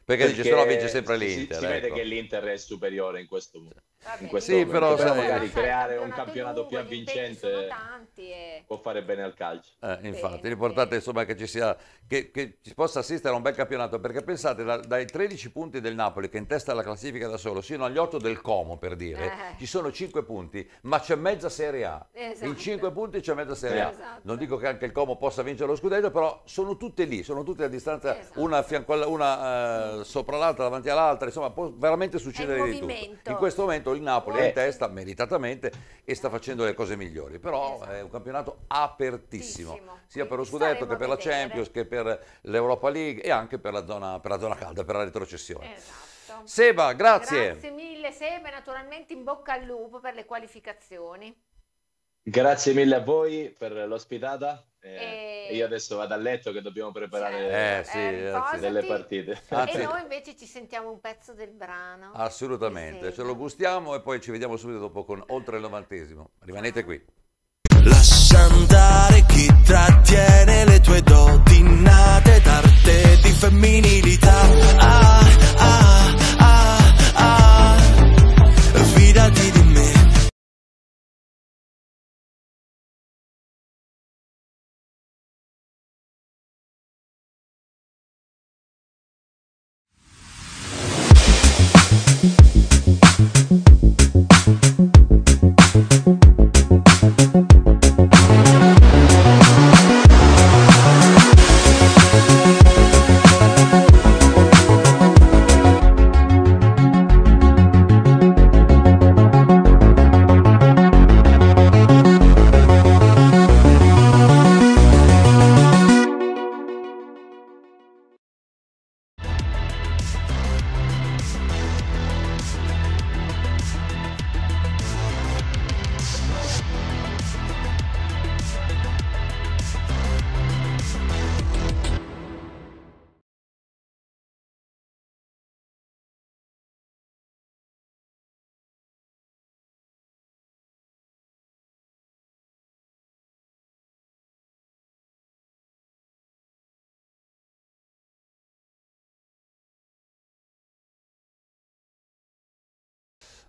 Speaker 1: Perché, perché dice solo vince sempre l'Inter. Si, si ecco. vede che
Speaker 6: l'Inter è superiore in questo momento in questo sì, momento, però, però magari creare un campionato più avvincente e... Eh.
Speaker 1: può fare bene al calcio. Eh, infatti, sì, l'importante è insomma che ci sia che, che ci possa assistere a un bel campionato, perché pensate da, dai 13 punti del Napoli che in testa alla classifica da solo, sino agli 8 del Como per dire, eh. ci sono 5 punti, ma c'è mezza Serie A. Esatto. In 5 punti c'è mezza Serie A. Esatto. Non dico che anche il Como possa vincere lo scudetto, però sono tutte lì, sono tutte a distanza esatto. una, una uh, sopra l'altra, davanti all'altra, insomma, può veramente succedere di tutto. In questo momento il Napoli è in eh. testa meritatamente e sta facendo le cose migliori, però esatto. è un campionato apertissimo, Tissimo. sia per lo Scudetto che per la Champions che per l'Europa League e anche per la zona, per la zona calda, per la retrocessione. Esatto. Seba, grazie. Grazie
Speaker 2: mille Seba naturalmente in bocca al lupo per le qualificazioni.
Speaker 6: Grazie mille a voi per l'ospitata.
Speaker 2: Eh,
Speaker 6: e... Io adesso vado a letto che dobbiamo preparare
Speaker 1: certo. eh, sì, eh, delle partite. Anzi, e noi
Speaker 2: invece ci sentiamo un pezzo del brano.
Speaker 1: Assolutamente, ce lo gustiamo e poi ci vediamo subito dopo con Oltre il Novantesimo. Rimanete qui. Lascia andare chi trattiene le tue doti nate d'arte di femminilità. Ah, ah, ah, ah. ah. Fidati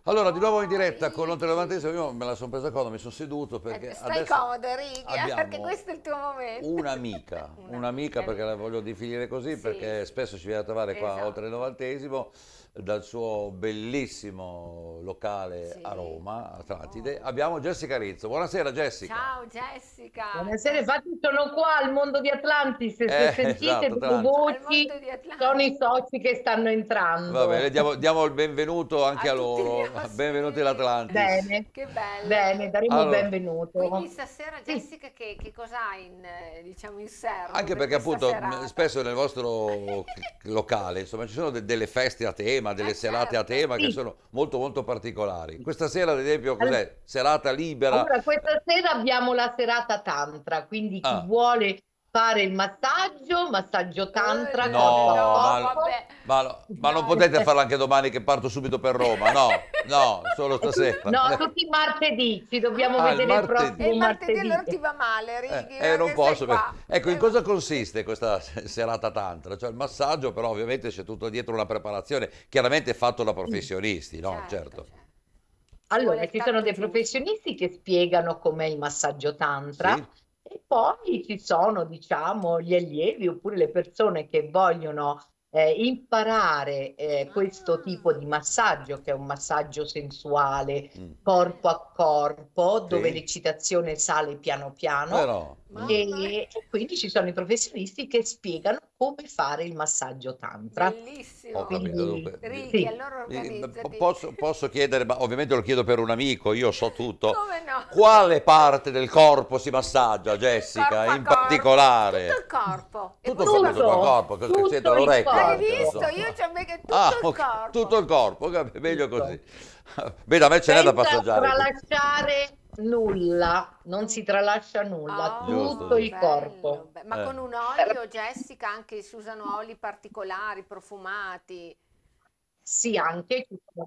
Speaker 1: Allora, di nuovo in diretta con l'890, io me la sono presa comoda, mi sono seduto perché... Stai
Speaker 2: comodo, Righi, eh, perché questo è il tuo momento.
Speaker 1: Un'amica, un'amica perché la voglio definire così, sì. perché spesso ci viene a trovare qua esatto. oltre il novantesimo, dal suo bellissimo locale sì. a Roma, Atlantide, oh. abbiamo Jessica Rizzo. Buonasera Jessica.
Speaker 7: Ciao Jessica. Buonasera, infatti sono qua al mondo di Atlantis,
Speaker 1: se, eh, se sentite esatto,
Speaker 7: voci, sono i soci che stanno entrando. Va bene,
Speaker 1: diamo, diamo il benvenuto anche a, a loro, benvenuti all'Atlantis.
Speaker 7: Bene, che bello. Bene, daremo allora, il benvenuto. Quindi
Speaker 2: stasera Jessica che, che cosa ha in, eh, diciamo, in serbo? Anche perché appunto serata?
Speaker 1: spesso nel vostro locale insomma, ci sono de delle feste a tema, tema, delle eh, serate certo. a tema sì. che sono molto molto particolari. Questa sera ad esempio cos'è? serata libera? Allora,
Speaker 7: questa sera abbiamo la serata tantra, quindi chi ah. vuole fare il massaggio, massaggio tantra. Eh, no, ma,
Speaker 1: ma, ma, non potete farlo anche domani che parto subito per Roma, no, no, solo stasera. No,
Speaker 7: tutti i martedì, ci
Speaker 2: dobbiamo ah, vedere il, il prossimo il martedì. martedì. allora ti va male, eh, Righi. Eh, eh non posso. Per...
Speaker 1: Ecco, in eh. cosa consiste questa serata tantra? Cioè il massaggio, però ovviamente c'è tutto dietro una preparazione, chiaramente fatto da professionisti, no? Certo. certo. certo.
Speaker 7: Allora, ci sono dei professionisti che spiegano com'è il massaggio tantra. Sì e poi ci sono, diciamo, gli allievi oppure le persone che vogliono eh, imparare eh, questo ah. tipo di massaggio, che è un massaggio sensuale, mm. corpo a corpo, sì. dove l'eccitazione sale piano piano. Però... E, e quindi ci sono i professionisti che spiegano come fare il massaggio tantra. Bellissimo. Ho capito, Ricky,
Speaker 1: sì. allora Posso, posso chiedere, ma ovviamente lo chiedo per un amico, io so tutto. Come no? Quale parte del corpo si massaggia, Jessica, corpo in corpo. particolare? Tutto il corpo. Tutto, tutto, tutto, tutto il corpo, tutto il corpo. Hai visto? Io
Speaker 7: c'ho ho messo
Speaker 3: tutto ah, il corpo.
Speaker 1: Tutto il corpo, meglio così. Vedi, a me ce n'è da passaggiare.
Speaker 7: Tralasciare nulla, non si tralascia nulla, oh, tutto bello, il corpo. Bello.
Speaker 1: Ma eh. con
Speaker 2: un eh. olio, Jessica, anche si usano oli particolari, profumati.
Speaker 7: Sì, anche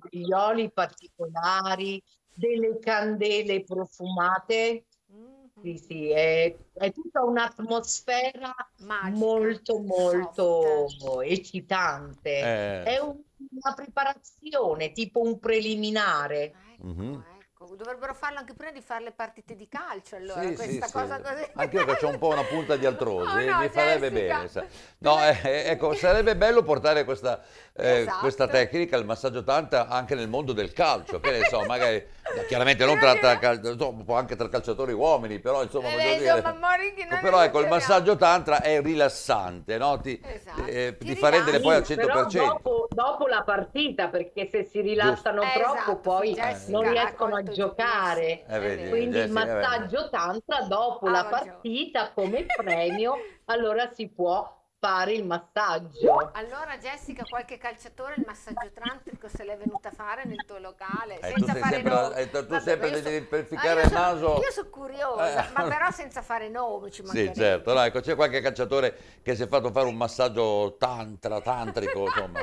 Speaker 7: gli oli particolari, delle candele profumate. Mm-hmm. Sì, sì, è, è tutta un'atmosfera Magica, molto, molto soft. eccitante. Eh. È un, una preparazione, tipo un preliminare.
Speaker 1: Ecco, mm-hmm. Ecco
Speaker 7: dovrebbero farlo anche prima
Speaker 2: di fare le partite di calcio, allora, sì, questa sì, cosa sì. così. Anche io che ho un
Speaker 1: po' una punta di altrosi, oh, no, mi farebbe Jessica. bene. No, eh, eh ecco, sarebbe bello portare questa, eh, esatto. questa tecnica, il massaggio tanta, anche nel mondo del calcio, che ne so, magari, chiaramente non tra, tra, calcio, no, anche tra calciatori uomini, però insomma, eh, insomma
Speaker 7: dire,
Speaker 8: però ecco, il
Speaker 1: massaggio tantra è rilassante, no? ti, esatto. eh, ti, ti fa rendere poi al 100%. Dopo,
Speaker 7: dopo, la partita, perché se si rilassano Giusto. troppo esatto, poi non riescono a giocare giocare.
Speaker 1: Eh, vedi,
Speaker 3: eh, Quindi eh, il massaggio
Speaker 7: tantra dopo ah, la partita come premio, allora si può fare il massaggio.
Speaker 2: Allora Jessica, qualche calciatore il massaggio tantrico se l'è venuta a fare nel tuo locale. Eh, senza tu fare sempre, nomi. Eh, tu Vabbè, sempre devi perficare ah, eh, il naso. Io sono curiosa, eh. ma però senza fare nomi ci Sì, certo.
Speaker 1: No, ecco, c'è qualche calciatore che si è fatto fare un massaggio tantra, tantrico, insomma.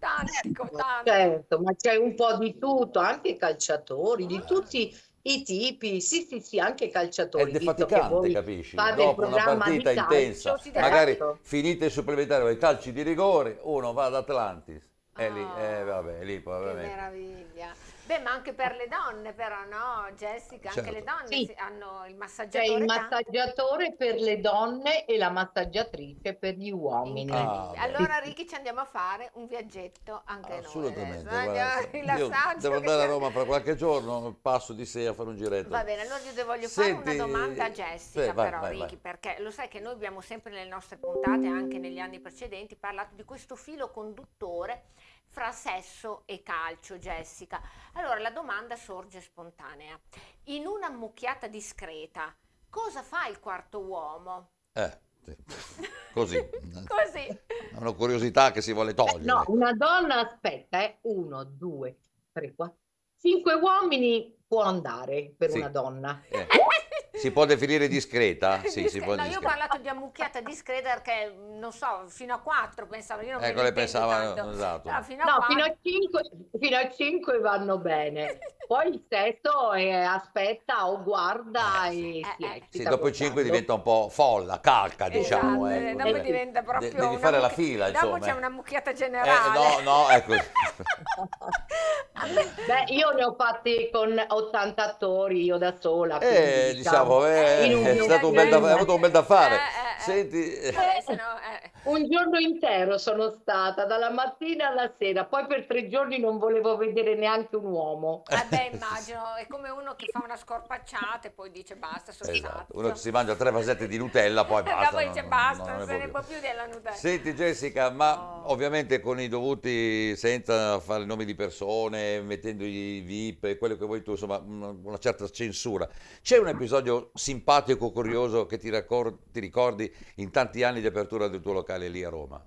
Speaker 2: tantrico,
Speaker 7: tantrico. Certo, ma c'è un po' di tutto, anche i calciatori, di eh. tutti i tipi, sì, sì, sì, anche i calciatori. È defaticante,
Speaker 1: capisci? Dopo una partita intensa, magari esatto. finite il supplementare, i calci di rigore, uno va ad Atlantis. E lì, ah. eh, vabbè, lì poi, Che
Speaker 2: meraviglia. Beh, ma anche per le donne, però, no, Jessica? Certo. Anche le certo. donne sì. hanno il massaggiatore. C'è il
Speaker 7: massaggiatore da... per le donne e la massaggiatrice per gli uomini. Ah,
Speaker 1: allora,
Speaker 2: Ricky, ci andiamo a fare un viaggetto anche
Speaker 1: Assolutamente, noi. Assolutamente. Devo andare a Roma fra qualche giorno, passo di sé a fare un giretto. Va
Speaker 2: bene, allora io ti voglio Senti... fare una domanda a Jessica, sì, vai, però, vai, Ricky, vai. perché lo sai che noi abbiamo sempre nelle nostre puntate, anche negli anni precedenti, parlato di questo filo conduttore fra sesso e calcio, Jessica. Allora la domanda sorge spontanea. In una mucchiata discreta, cosa fa il quarto uomo?
Speaker 1: Eh, sì. così.
Speaker 7: così. È
Speaker 1: una curiosità che si vuole togliere. Eh, no,
Speaker 7: una donna aspetta, eh. Uno, due, tre, quattro. Cinque uomini può andare per sì. una donna.
Speaker 1: Eh. eh si può definire discreta? Sì, si può no, discreta. io ho
Speaker 2: parlato di ammucchiata discreta perché, non so, fino a 4 pensavo, io non ecco, le pensava, tanto. Esatto. No, fino, a no, fino,
Speaker 7: a 5, fino a 5 vanno bene, poi il sesto aspetta o guarda eh, e sì, eh, eh sì dopo i
Speaker 1: 5 diventa un po' folla, calca esatto, diciamo. Esatto, ecco. dopo diventa proprio... devi fare la fila, dopo insomma. Dopo c'è una
Speaker 7: ammucchiata generale.
Speaker 1: Eh, no, no, ecco.
Speaker 7: Beh, io ne ho fatti con 80 attori, io
Speaker 1: da sola. Eh, quindi, eh, diciamo, diciamo bravo, eh, eh è stato un bel da, hai avuto un bel da fare. Eh, eh, Senti...
Speaker 7: No, un giorno intero sono stata, dalla mattina alla sera, poi per tre giorni non volevo vedere neanche un uomo. Eh
Speaker 2: immagino, è come uno che fa una scorpacciata e poi dice basta, sono esatto. Fatto. Uno che si mangia
Speaker 1: tre vasette di Nutella, poi basta. poi dice non, non, non se ne può
Speaker 2: più della Nutella.
Speaker 3: Senti
Speaker 1: Jessica, ma oh. ovviamente con i dovuti, senza fare nomi di persone, mettendo i VIP, quello che vuoi tu, insomma, una certa censura. C'è un episodio simpatico, curioso che ti, raccordi, ti ricordi in tanti anni di apertura del tuo locale lì a Roma?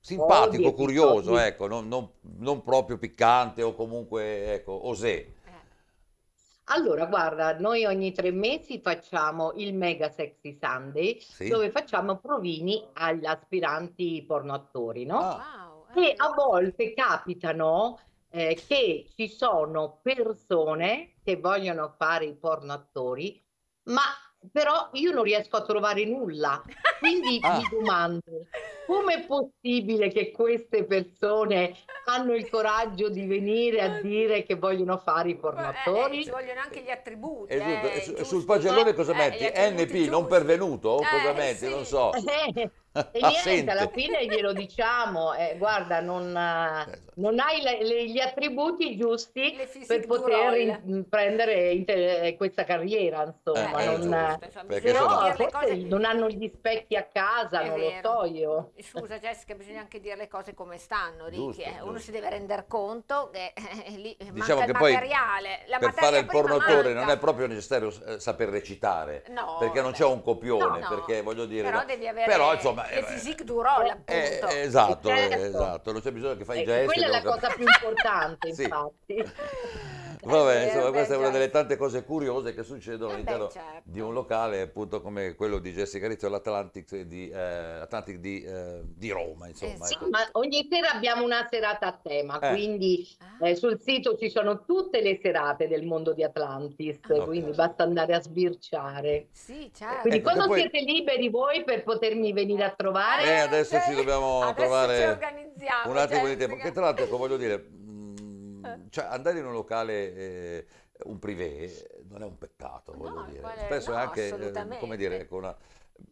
Speaker 1: Simpatico, oh, curioso, sì. ecco, non, non, non, proprio piccante o comunque, ecco, osè.
Speaker 7: Allora, guarda, noi ogni tre mesi facciamo il Mega Sexy Sunday, sì. dove facciamo provini agli aspiranti porno attori, no? Ah. Wow, Che eh. a volte capitano eh, che ci sono persone che vogliono fare i porno attori, ma però io non riesco a trovare nulla. Quindi ah. mi domando, com'è possibile che queste persone hanno il coraggio di venire a dire che vogliono fare i pornatori? Eh, eh ci vogliono anche gli attributi.
Speaker 2: Eh,
Speaker 1: eh, sul pagellone eh, cosa eh, metti? NP, giusti. non pervenuto? cosa metti? Sì. Non so. E ah, niente, alla
Speaker 7: fine glielo diciamo, eh, guarda, non, eh, esatto. non hai le, le, gli attributi giusti per poter in, mm, prendere in eh, questa carriera, insomma. Eh, non, eh, perché però sono... forse cose... non hanno gli specchi a casa, è non vero. lo so io.
Speaker 2: Scusa Jessica, bisogna anche dire le cose come stanno, giusto, giusto. uno si deve rendere conto che eh, lì diciamo manca che poi materiale. La per fare il pornotore non è proprio
Speaker 1: necessario saper recitare, no, perché non c'è un copione, no, no. perché voglio dire... Però, devi avere... però insomma ma, eh,
Speaker 7: physique du roll,
Speaker 2: appunto. Eh, esatto, eh, certo. esatto,
Speaker 1: non c'è bisogno che fai i ecco, gesti. Quella è la cosa
Speaker 7: più importante, infatti.
Speaker 1: Eh, vabbè, eh, insomma, questa è una delle tante cose curiose che succedono all'interno certo. di un locale appunto come quello di Jessica Rizzo, l'Atlantic di, eh, Atlantic di, eh, di Roma. Insomma. Eh, sì, ecco. ma
Speaker 7: ogni sera abbiamo una serata a tema, quindi ah. sul sito ci sono tutte le serate del mondo di Atlantis, ah, quindi okay. basta andare a sbirciare. Sì, certo. Quindi ecco, quando poi... siete liberi voi per potermi venire a trovare. Eh, adesso ci dobbiamo adesso trovare. Ci organizziamo. Un attimo di certo. tempo. Che
Speaker 1: tra l'altro, ecco, voglio dire, mh, mm, eh. cioè andare in un locale. Eh, un privé non è un peccato, voglio no, dire. Spesso no, è anche, eh, come dire, con una,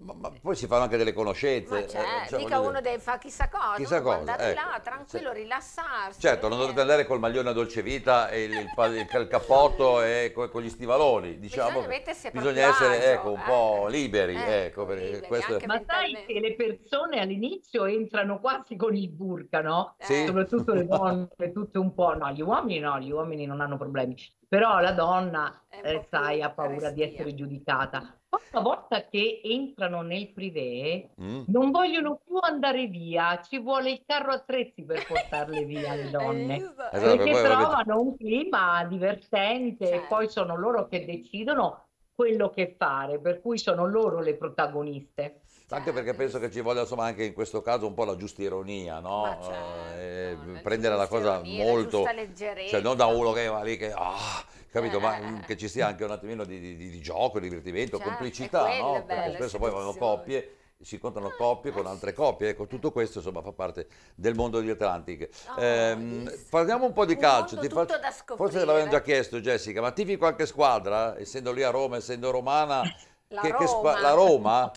Speaker 1: ma, ma, poi si fanno anche delle conoscenze. Eh, certo, cioè, eh, cioè, mica uno
Speaker 2: deve fare chissà cosa, chissà cosa andate ecco. Eh, là, tranquillo, sì. rilassarsi.
Speaker 3: Certo,
Speaker 1: non dovete andare col maglione a dolce vita e il, il, il, il cappotto e co, con gli stivaloni. Diciamo bisogna, bisogna essere agio, ecco, un eh. po' liberi. Eh, ecco, ecco liberi questo...
Speaker 7: Ma sai che le persone all'inizio entrano quasi con il burka, no?
Speaker 1: Sì. Soprattutto
Speaker 7: le donne, tutte un po'. No, gli uomini no, gli uomini non hanno problemi. Però la donna, eh, sai, ha paura di essere giudicata una volta che entrano nel privé, Mm. non vogliono più andare via, ci vuole il carro attrezzi per portarle via le eh, donne, Esatto, perché poi vabbè, trovano un clima divertente e certo. poi sono loro che decidono quello che fare, per cui sono loro le protagoniste.
Speaker 1: anche perché penso che ci voglia insomma anche in questo caso un po' la giusta ironia, no? Eh, certo, Eh, eh, prendere la cosa ironia, la molto, cioè non da uno che va lì che ah, capito? Eh, Ma che ci sia eh. anche un attimino di, di, di gioco, divertimento, cioè, complicità, no? Perché spesso poi vanno coppie si incontrano ah, coppie con ah, altre coppie, ecco, tutto questo insomma fa parte del mondo di Atlantic. Oh, eh, parliamo un po' di un calcio, ti fa...
Speaker 3: forse l'avevamo già
Speaker 1: chiesto Jessica, ma tifi qualche squadra, essendo lì a Roma, essendo romana, la, che, Roma. Che squa... la Roma?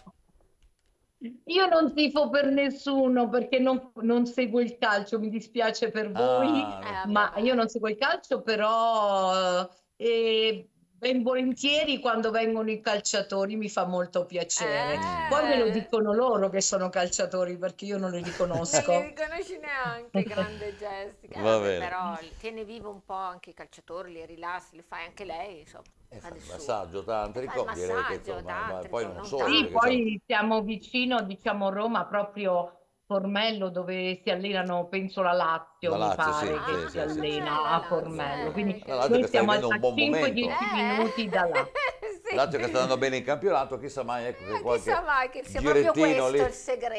Speaker 7: Io non tifo per nessuno perché non, non, seguo il calcio, mi dispiace
Speaker 5: per ah, voi, ah,
Speaker 7: ma io non seguo il calcio, però e ben volentieri quando vengono i calciatori mi fa molto piacere. Eh. Poi me lo dicono loro che sono calciatori perché io non li riconosco. non li
Speaker 2: riconosci neanche, grande Jessica. Va eh, bene. Però tiene vivo un po' anche i calciatori, li rilassi, li fai anche lei, insomma.
Speaker 1: E il massaggio tantrico, direi che insomma, tantrico, poi non, non solo. Sì, poi
Speaker 7: siamo vicino, diciamo Roma, proprio Formello dove si allenano, penso la Lazio, la Lazio mi pare sì, che sì, ah, si sì, allena a Formello. Eh, Quindi la noi stiamo a 5-10 minuti da là.
Speaker 1: Lazio che sta andando bene in campionato, chissà mai ecco, che eh, qualche chissà mai, che sia girettino lì,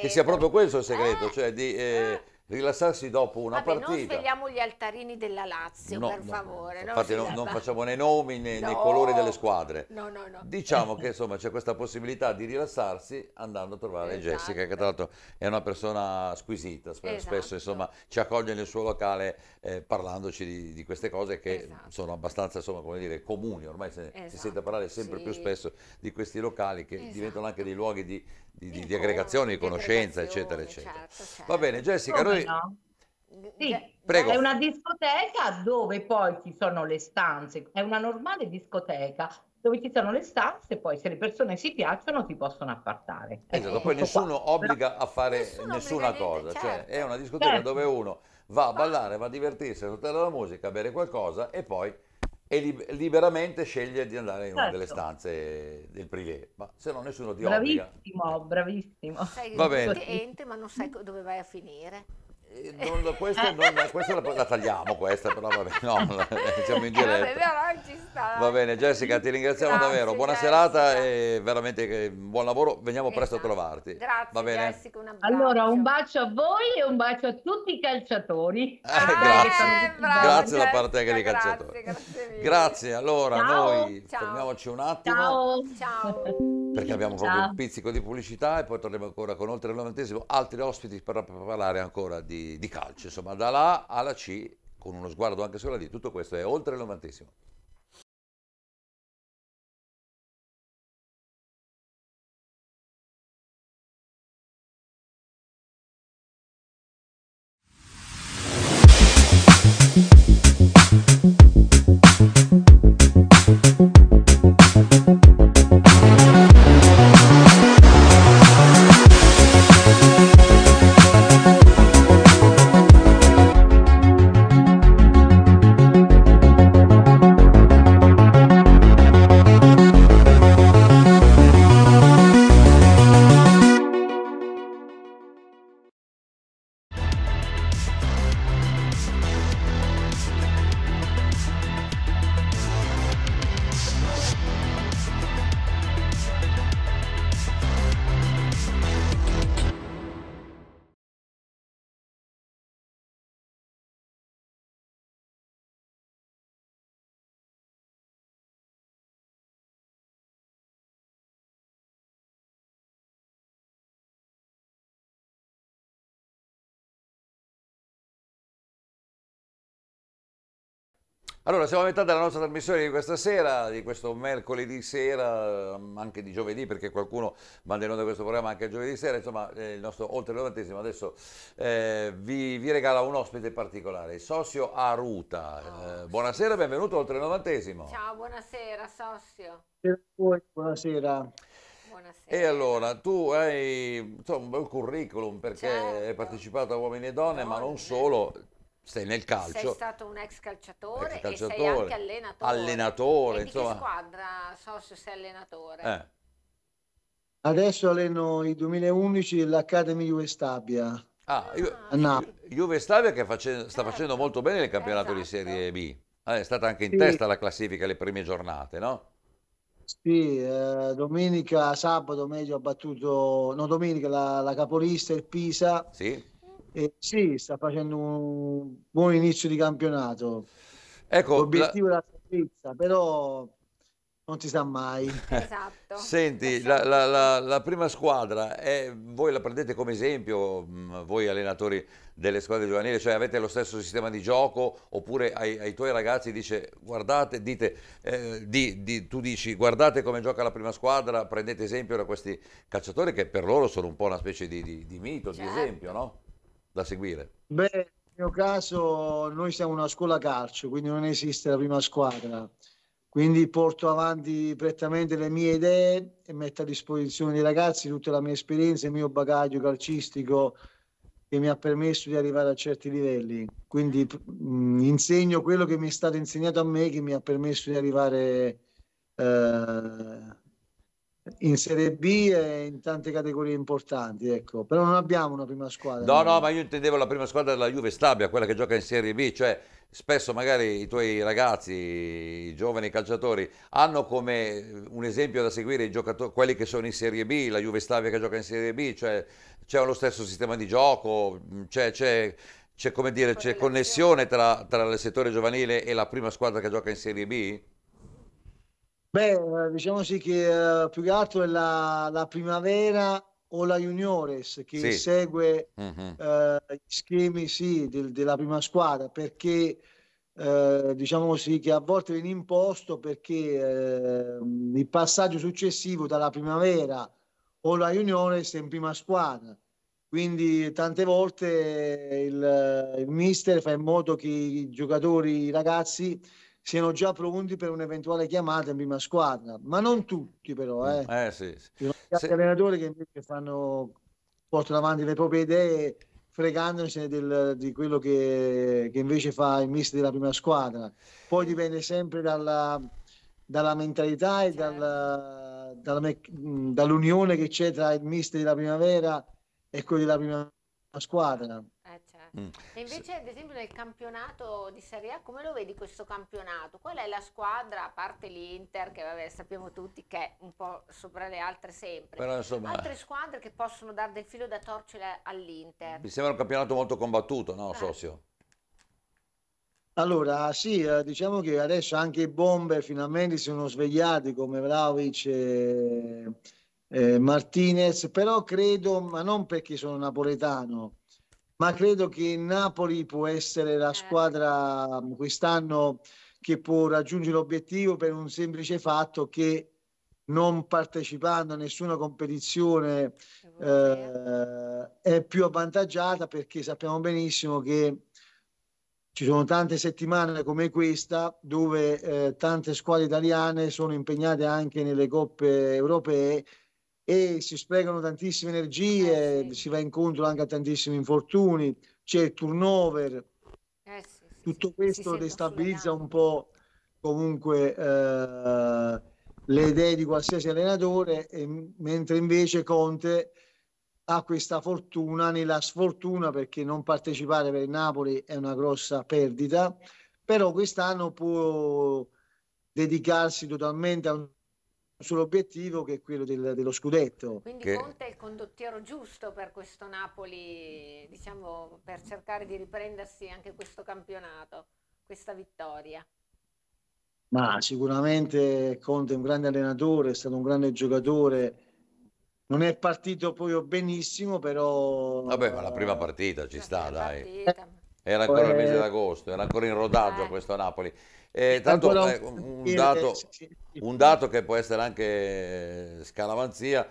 Speaker 1: che sia proprio questo il segreto, eh. cioè di eh, ah rilassarsi dopo una Vabbè, partita. Non svegliamo
Speaker 2: gli altarini della Lazio, no, per no, favore. No, infatti non, non, facciamo
Speaker 1: né nomi né, né colori delle squadre. Diciamo che insomma c'è questa possibilità di rilassarsi andando a trovare esatto. Jessica, che tra l'altro è una persona squisita, spesso, esatto. spesso insomma, ci accoglie nel suo locale eh, parlandoci di, di, queste cose che esatto. sono abbastanza insomma, come dire, comuni, ormai se, si esatto. sente parlare sempre sì. più spesso di questi locali che esatto. diventano anche dei luoghi di di, di, di aggregazione, di conoscenza, eccetera, eccetera. Certo, certo. Va bene, Jessica, Come noi...
Speaker 7: No? Sì, Prego. è una discoteca dove poi ci sono le stanze, è una normale discoteca dove ci sono le stanze, poi se le persone si piacciono si possono appartare. Esatto, ecco,
Speaker 1: poi nessuno qua. obbliga Però a fare nessuna cosa, cioè, certo. cioè è una discoteca certo. dove uno va a certo. ballare, va a divertirsi, a ascoltare la musica, a bere qualcosa e poi e li- liberamente sceglie di andare in una Certo. delle stanze del privé, ma se no nessuno ti obbliga.
Speaker 7: Bravissimo, bravissimo.
Speaker 2: Sei Va bene. obbediente, ma non sai dove vai a finire. Eh,
Speaker 1: non, questo, non, questa la, la, tagliamo, questa però va bene, no, siamo in diretta. Va bene Jessica, ti ringraziamo Grazie, davvero, buona Jessica. serata e veramente eh, buon lavoro, veniamo esatto. presto a esatto. trovarti. Grazie Jessica, un
Speaker 7: Allora un bacio a voi e un bacio a tutti i calciatori. Eh, ah,
Speaker 1: grazie, bravo, grazie da parte anche dei calciatori. Grazie, grazie allora Ciao. noi Ciao. fermiamoci un attimo.
Speaker 3: Ciao. Perché abbiamo proprio un
Speaker 1: pizzico di pubblicità e poi torniamo ancora con oltre il novantesimo altri ospiti per parlare ancora di di, calcio, insomma dalla A alla C con uno sguardo anche sulla D, tutto questo è oltre il novantesimo. Allora, siamo a metà della nostra trasmissione di questa sera, di questo mercoledì sera, mm, anche di giovedì, perché qualcuno manda in onda questo programma anche giovedì sera, insomma, eh, il nostro oltre il novantesimo adesso eh, vi, vi, regala un ospite particolare, Socio Aruta. Oh. Eh, buonasera, benvenuto oltre il novantesimo.
Speaker 2: Ciao, buonasera Socio. Buonasera. Buonasera.
Speaker 1: E allora, tu hai insomma, un bel curriculum perché certo. hai partecipato a Uomini e Donne, Donne, ma non solo,
Speaker 5: sei nel calcio. Sei
Speaker 2: stato un ex calciatore, ex calciatore e sei anche allenatore.
Speaker 5: Allenatore, e insomma. Di che
Speaker 2: squadra, se sei allenatore?
Speaker 5: Eh. Adesso alleno il 2011 l'Academy Juve Stabia. Ah, io, ah. no. Juve Stabia che face, sta
Speaker 1: eh. facendo molto bene nel campionato esatto. di Serie B. Eh, è stata anche in sì. testa alla classifica le prime giornate,
Speaker 5: no? Sì, eh, domenica, sabato meglio ha battuto, no domenica la, la capolista, il Pisa. Sì eh, sì, sta facendo un buon inizio di campionato.
Speaker 1: Ecco, L'obiettivo
Speaker 5: la... è la salvezza, però non si sa mai. Esatto.
Speaker 1: Senti, esatto. La, la, la, prima squadra, è, voi la prendete come esempio, mm, voi allenatori delle squadre giovanili, cioè avete lo stesso sistema di gioco oppure ai, ai tuoi ragazzi dice guardate, dite, eh, di, di, tu dici guardate come gioca la prima squadra, prendete esempio da questi calciatori che per loro sono un po' una specie di, di mito, certo. di esempio, no? da seguire?
Speaker 5: Beh, nel mio caso noi siamo una scuola calcio, quindi non esiste la prima squadra. Quindi porto avanti prettamente le mie idee e metto a disposizione dei ragazzi tutta la mia esperienza, il mio bagaglio calcistico che mi ha permesso di arrivare a certi livelli. Quindi mh, insegno quello che mi è stato insegnato a me, che mi ha permesso di arrivare eh, in Serie B e in tante categorie importanti, ecco. però non abbiamo una prima squadra. No, no, ma
Speaker 1: io intendevo la prima squadra della Juve Stabia, quella che gioca in Serie B, cioè spesso magari i tuoi ragazzi, i giovani calciatori, hanno come un esempio da seguire quelli che sono in Serie B, la Juve Stabia che gioca in Serie B, cioè c'è lo stesso sistema di gioco, c'è, c'è, c'è, dire, c'è connessione tra, tra il settore giovanile e la prima squadra che gioca in Serie B?
Speaker 5: Beh, diciamo sì che eh, più che altro è la, la primavera o la juniores che sì. segue uh-huh. eh, gli schemi sì, del, della prima squadra perché eh, diciamo sì che a volte viene imposto perché eh, il passaggio successivo dalla primavera o la juniores è in prima squadra quindi tante volte il, il mister fa in modo che i giocatori, i ragazzi siano già pronti per un'eventuale chiamata in prima squadra, ma non tutti però. Eh. Mm, eh sì, sì. Ci sono Se... allenatori che invece fanno, portano avanti le proprie idee fregandosene del, di quello che, che, invece fa il mister della prima squadra. Poi dipende sempre dalla, dalla mentalità e certo. dalla, dalla, dall'unione che c'è tra il mister della primavera e quello della prima squadra. Mm.
Speaker 2: E invece, ad esempio, nel campionato di Serie A, come lo vedi questo campionato? Qual è la squadra, a parte l'Inter, che vabbè, sappiamo tutti che è un po' sopra le altre sempre, Però, insomma, altre squadre che possono dare del filo da torcere all'Inter? Mi
Speaker 1: sembra un campionato molto combattuto, no, eh. Sozio?
Speaker 5: Allora, sì, eh, diciamo che adesso anche i bomber finalmente si sono svegliati come Vlaovic e, e Martinez, però credo, ma non perché sono napoletano, ma credo che Napoli può essere la eh. squadra mm, quest'anno che può raggiungere l'obiettivo per un semplice fatto che non partecipando a nessuna competizione eh, è più avvantaggiata perché sappiamo benissimo che ci sono tante settimane come questa dove eh, tante squadre italiane sono impegnate anche nelle coppe europee e si sprecano tantissime energie, eh sì. si va incontro anche a tantissimi infortuni, c'è il turnover, eh sì, sì, tutto questo destabilizza un po' comunque eh, le idee di qualsiasi allenatore, e, mentre invece Conte ha questa fortuna nella sfortuna perché non partecipare per il Napoli è una grossa perdita, però quest'anno può dedicarsi totalmente a un sull'obiettivo che è quello del, dello scudetto. Quindi che... Conte
Speaker 2: è il condottiero giusto per questo Napoli, diciamo, per cercare di riprendersi anche questo campionato, questa vittoria.
Speaker 5: Ma sicuramente Conte è un grande allenatore, è stato un grande giocatore. Non è partito proprio benissimo, però... Vabbè, ma la prima
Speaker 1: partita ci la sta, dai. Partita. Era ancora il mese eh, d'agosto, era ancora in rodaggio eh. questo Napoli. E eh, tanto un, dato, un dato che può essere anche scaramanzia,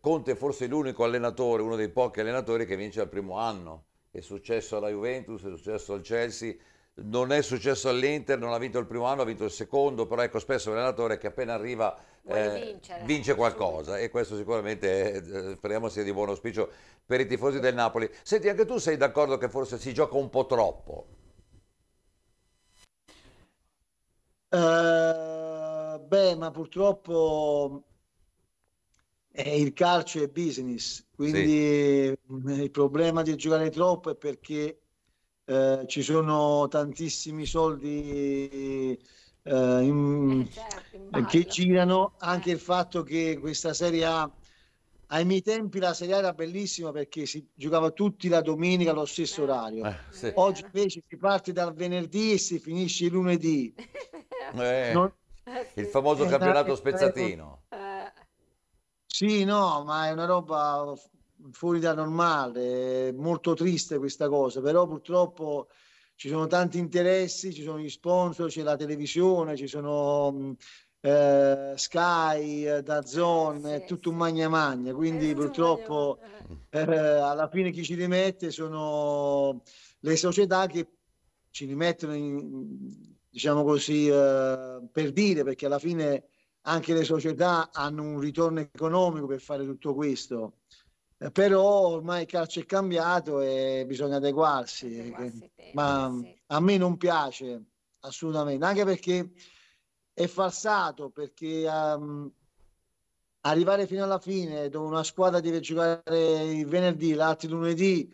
Speaker 1: Conte è forse l'unico allenatore, uno dei pochi allenatori che vince al primo anno. È successo alla Juventus, è successo al Chelsea, non è successo all'Inter, non ha vinto il primo anno, ha vinto il secondo, però ecco spesso l'allenatore che appena arriva eh, vince qualcosa e questo sicuramente eh, speriamo sia di buon auspicio per i tifosi del Napoli. Senti, anche tu sei d'accordo che forse si gioca un po' troppo?
Speaker 5: Uh, beh, ma purtroppo eh, il calcio è business, quindi sì. il problema di giocare troppo è perché eh, ci sono tantissimi soldi eh, in, eh, certo, che girano, eh. anche il fatto che questa Serie A ai miei tempi la serie A era bellissima perché si giocava tutti la domenica allo stesso eh. orario. Eh, sì. Oggi invece si parte dal venerdì e si finisce il lunedì.
Speaker 1: Eh, non... Il famoso campionato
Speaker 5: esatto. spezzatino. Sì, no, ma è una roba fuori da normale, molto triste questa cosa, però purtroppo ci sono tanti interessi, ci sono gli sponsor, c'è la televisione, ci sono mm, eh, Sky, eh, Dazon, è tutto un magna magna, quindi purtroppo eh, alla fine chi ci rimette sono le società che ci rimettono, in, diciamo così, eh, per dire, perché alla fine anche le società hanno un ritorno economico per fare tutto questo eh, però ormai il calcio è cambiato e bisogna adeguarsi, adeguarsi te, eh, ma sì. a me non piace assolutamente, anche perché è falsato, perché um, arrivare fino alla fine dove una squadra deve giocare il venerdì, l'altro lunedì,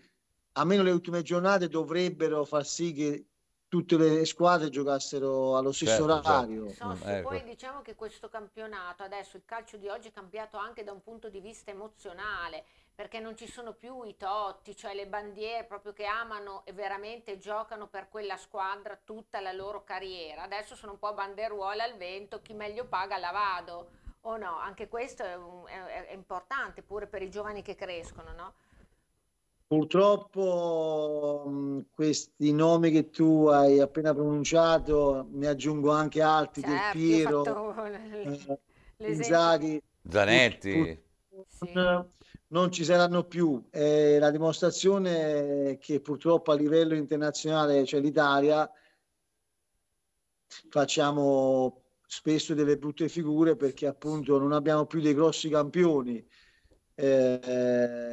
Speaker 5: almeno le ultime giornate dovrebbero far sì che tutte le squadre giocassero allo stesso certo, certo. orario. Certo. No, ecco. Poi
Speaker 2: diciamo che questo campionato, adesso il calcio di oggi è cambiato anche da un punto di vista emozionale, perché non ci sono più i totti, cioè le bandiere proprio che amano e veramente giocano per quella squadra tutta la loro carriera. Adesso sono un po' banderuola al vento, chi meglio paga la vado o no? Anche questo è, un, è, è, importante pure per i giovani che crescono, no?
Speaker 5: Purtroppo mm, questi nomi che tu hai appena pronunciato, ne aggiungo anche altri, certo, Del Piero,
Speaker 2: eh,
Speaker 5: Inzaghi, Zanetti. Pur, pur, sì non ci saranno più. È la dimostrazione che purtroppo a livello internazionale, cioè l'Italia, facciamo spesso delle brutte figure perché appunto non abbiamo più dei grossi campioni. Eh,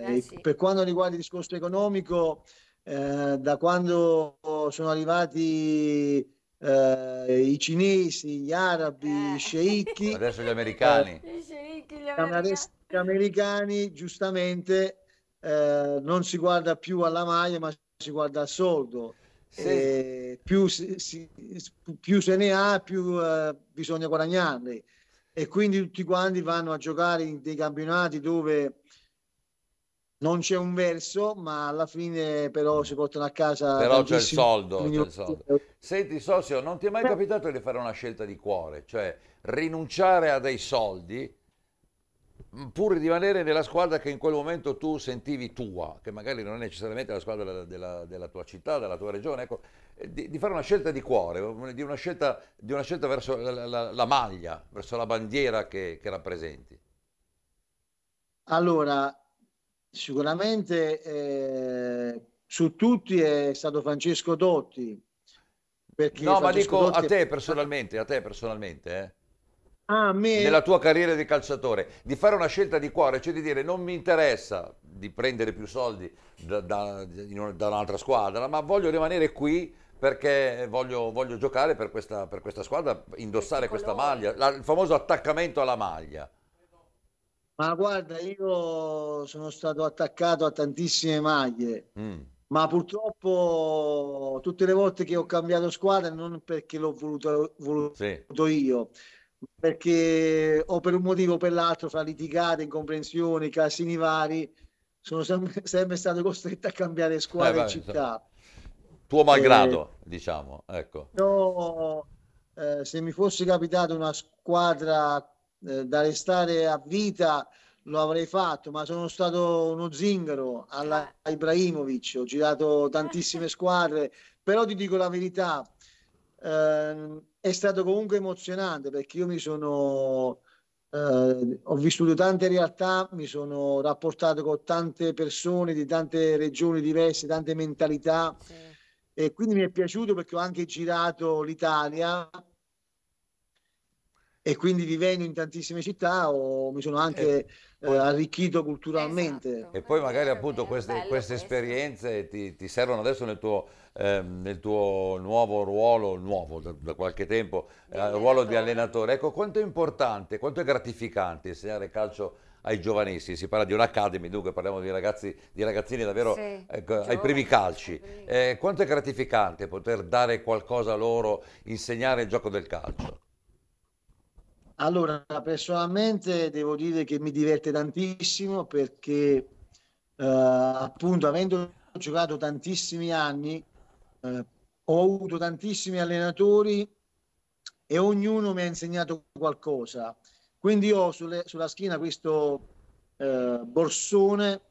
Speaker 5: eh, sì. Per quanto riguarda il discorso economico, eh, da quando sono arrivati eh, i cinesi, gli arabi, eh. i sceicchi,
Speaker 1: adesso gli americani, gli eh, sceicchi,
Speaker 5: gli americani gli americani giustamente eh, non si guarda più alla maglia ma si guarda al soldo. Sì. Più, si, si, più, se ne ha, più eh, bisogna guadagnarli. E quindi tutti quanti vanno a giocare in dei campionati dove non c'è un verso, ma alla fine però si portano a casa. Però c'è il, soldo, c'è il soldo.
Speaker 1: Senti, Sozio, non ti è mai eh. capitato di fare una scelta di cuore, cioè rinunciare a dei soldi pur rimanere nella squadra che in quel momento tu sentivi tua, che magari non è necessariamente la squadra della, della, della tua città, della tua regione, ecco, eh, di, di, fare una scelta di cuore, eh, di una scelta, di una scelta verso la, la, la, maglia, verso la bandiera che, che rappresenti.
Speaker 5: Allora, sicuramente eh, su tutti è stato Francesco Dotti. no, Francesco ma dico Dotti a te
Speaker 1: personalmente, a te personalmente, eh
Speaker 5: ah, me... nella
Speaker 1: tua carriera di calciatore, di fare una scelta di cuore, cioè di dire non mi interessa di prendere più soldi da, da, da un'altra squadra, ma voglio rimanere qui perché voglio, voglio giocare per questa, per questa, squadra, indossare questa maglia, la, il famoso attaccamento alla maglia.
Speaker 5: Ma guarda, io sono stato attaccato a tantissime maglie, mm. ma purtroppo tutte le volte che ho cambiato squadra non perché l'ho voluto, voluto sì. io, perché o per un motivo o per l'altro, fra litigate, incomprensioni, casini vari, sono sempre, sempre stato costretto a cambiare eh, squadra eh, e città.
Speaker 1: Tuo malgrado,
Speaker 5: e, eh, diciamo, ecco. No, eh, se mi fosse capitata una squadra eh, da restare a vita lo avrei fatto, ma sono stato uno zingaro alla Ibrahimovic, ho girato tantissime squadre, però ti dico la verità, eh, è stato comunque emozionante perché io mi sono eh, ho vissuto tante realtà, mi sono rapportato con tante persone di tante regioni diverse, tante mentalità sì. e quindi mi è piaciuto perché ho anche girato l'Italia e quindi vivendo in tantissime città ho, mi sono anche eh, eh, arricchito culturalmente. Esatto. E poi
Speaker 1: magari appunto queste, queste esperienze ti, ti servono adesso nel tuo ehm, nel tuo nuovo ruolo, nuovo da, da qualche tempo, eh, ruolo di allenatore. Ecco, quanto è importante, quanto è gratificante insegnare calcio ai giovanissimi, si parla di un'academy, dunque parliamo di, ragazzi, di ragazzini davvero sì, eh, ecco, giovane, ai primi calci. Eh, quanto è gratificante poter dare qualcosa a loro, insegnare il gioco del calcio?
Speaker 5: Allora, personalmente devo dire che mi diverte tantissimo perché eh, appunto avendo giocato tantissimi anni eh, ho avuto tantissimi allenatori e ognuno mi ha insegnato qualcosa. Quindi ho sulle, sulla schiena questo eh, borsone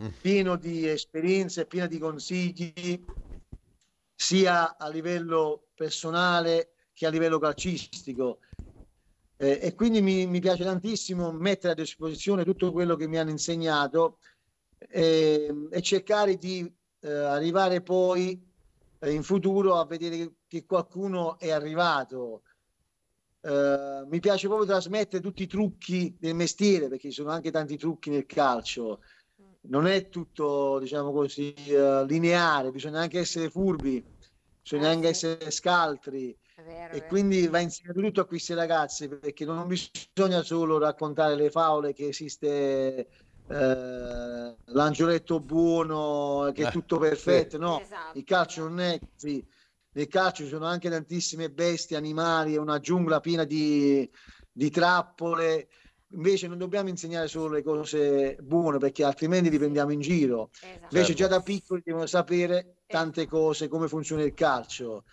Speaker 5: mm. pieno di esperienze, pieno di consigli, sia a livello personale che a livello calcistico. Eh, e quindi mi, mi, piace tantissimo mettere a disposizione tutto quello che mi hanno insegnato eh, e cercare di eh, arrivare poi eh, in futuro a vedere che qualcuno è arrivato. Uh, mi piace proprio trasmettere tutti i trucchi del mestiere perché ci sono anche tanti trucchi nel calcio. Non è tutto, diciamo così, uh, lineare, bisogna anche essere furbi, bisogna eh, anche sì. essere scaltri. Vero, e vero. quindi va insegnato tutto a questi ragazzi perché non bisogna solo raccontare le favole che esiste eh, l'angioletto buono, che è eh, tutto perfetto, no, esatto. il calcio non è così. Nel calcio ci sono anche tantissime bestie, animali, è una giungla piena di, di trappole. Invece non dobbiamo insegnare solo le cose buone perché altrimenti li prendiamo in giro. Esatto. Invece già da certo. piccoli devono sapere tante cose, come funziona il calcio,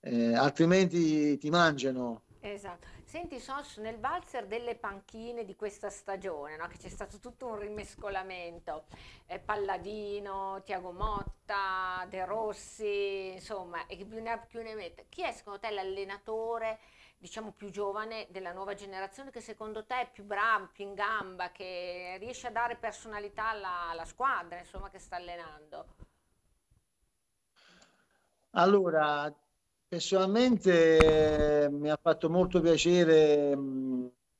Speaker 5: eh, altrimenti ti mangiano.
Speaker 2: Esatto. Senti Sos, nel valzer delle panchine di questa stagione, no? che c'è stato tutto un rimescolamento, eh, Palladino, Tiago Motta, De Rossi, insomma, e più ne, più ne mette, chi è secondo te l'allenatore diciamo più giovane della nuova generazione che secondo te è più bravo, più in gamba, che riesce a dare personalità alla, alla squadra insomma, che sta allenando?
Speaker 5: Allora, Personalmente eh, mi ha fatto molto piacere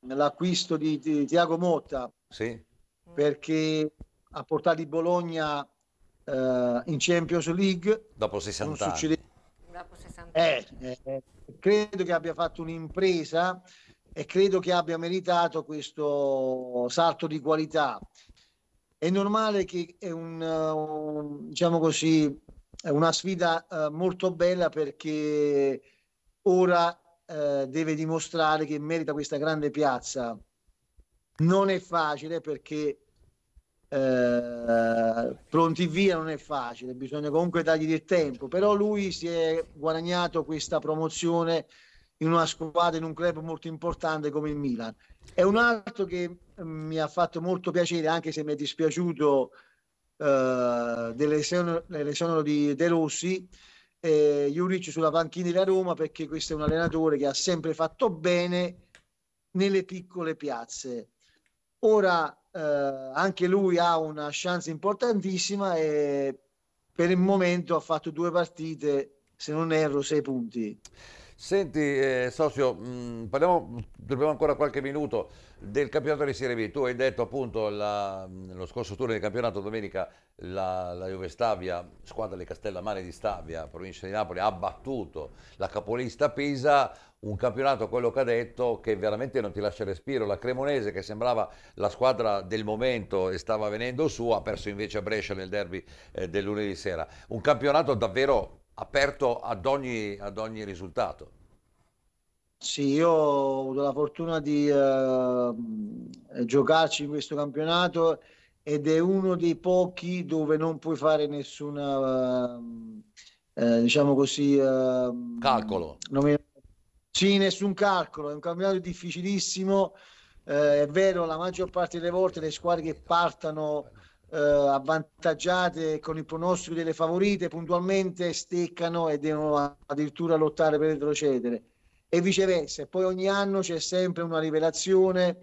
Speaker 5: l'acquisto di, di Tiago Motta sì. perché ha portato il Bologna eh, in Champions League
Speaker 1: dopo 60 non succede...
Speaker 5: Dopo 60 eh, eh, credo che abbia fatto un'impresa e credo che abbia meritato questo salto di qualità. È normale che è un, eh, un diciamo così, è una sfida eh, molto bella perché ora eh, deve dimostrare che merita questa grande piazza. Non è facile perché eh, pronti via non è facile, bisogna comunque dargli del tempo, però lui si è guadagnato questa promozione in una squadra, in un club molto importante come il Milan. È un altro che mm, mi ha fatto molto piacere, anche se mi è dispiaciuto eh, dell'elezione di De Rossi, eh, Juric sulla panchina della Roma perché questo è un allenatore che ha sempre fatto bene nelle piccole piazze. Ora eh, anche lui ha una chance importantissima e per il momento ha fatto due partite, se non erro, sei punti. Senti, eh, Socio, mh, mm, parliamo, dobbiamo ancora qualche
Speaker 1: minuto del campionato di Serie B, tu hai detto appunto la, lo scorso turno del campionato domenica la, la Juve Stabia, squadra di Castellammare di Stabia, provincia di Napoli, ha battuto la capolista Pisa, un campionato, quello che ha detto, che veramente non ti lascia respiro. La Cremonese, che sembrava la squadra del momento e stava venendo su, ha perso invece a Brescia nel derby eh, del lunedì sera. Un campionato davvero aperto ad ogni, ad ogni risultato.
Speaker 5: Sì, io ho avuto la fortuna di eh, giocarci in questo campionato ed è uno dei pochi dove non puoi fare nessuna, eh, eh diciamo così... Eh, calcolo. Mi... Sì, nessun calcolo, è un campionato difficilissimo, eh, è vero la maggior parte delle volte le squadre che partano eh, avvantaggiate con il pronostico delle favorite puntualmente steccano e devono addirittura lottare per retrocedere e viceversa. E poi ogni anno c'è sempre una rivelazione.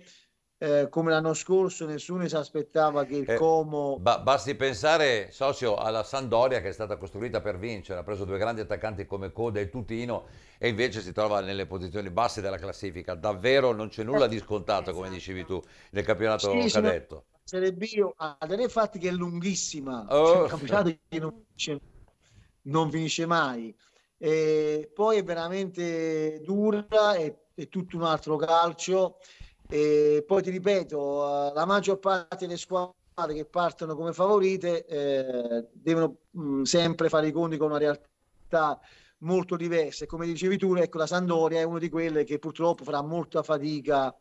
Speaker 5: Eh, come l'anno scorso nessuno si aspettava che il eh, Como...
Speaker 1: Ba- basti pensare, socio, alla Sandoria che è stata costruita per vincere, ha preso due grandi attaccanti come Coda e Tutino e invece si trova nelle posizioni basse della classifica. Davvero non c'è nulla di scontato, come esatto. dicevi tu, nel campionato sì, cadetto.
Speaker 5: Serie B, ad dei fatti che è lunghissima, oh. cioè, il oh. campionato che non, non finisce mai eh, poi è veramente dura, è, è tutto un altro calcio. E poi ti ripeto, eh, la maggior parte delle squadre che partono come favorite eh, devono mh, sempre fare i conti con una realtà molto diversa. E come dicevi tu, ecco, la Sandoria è una di quelle che purtroppo farà molta fatica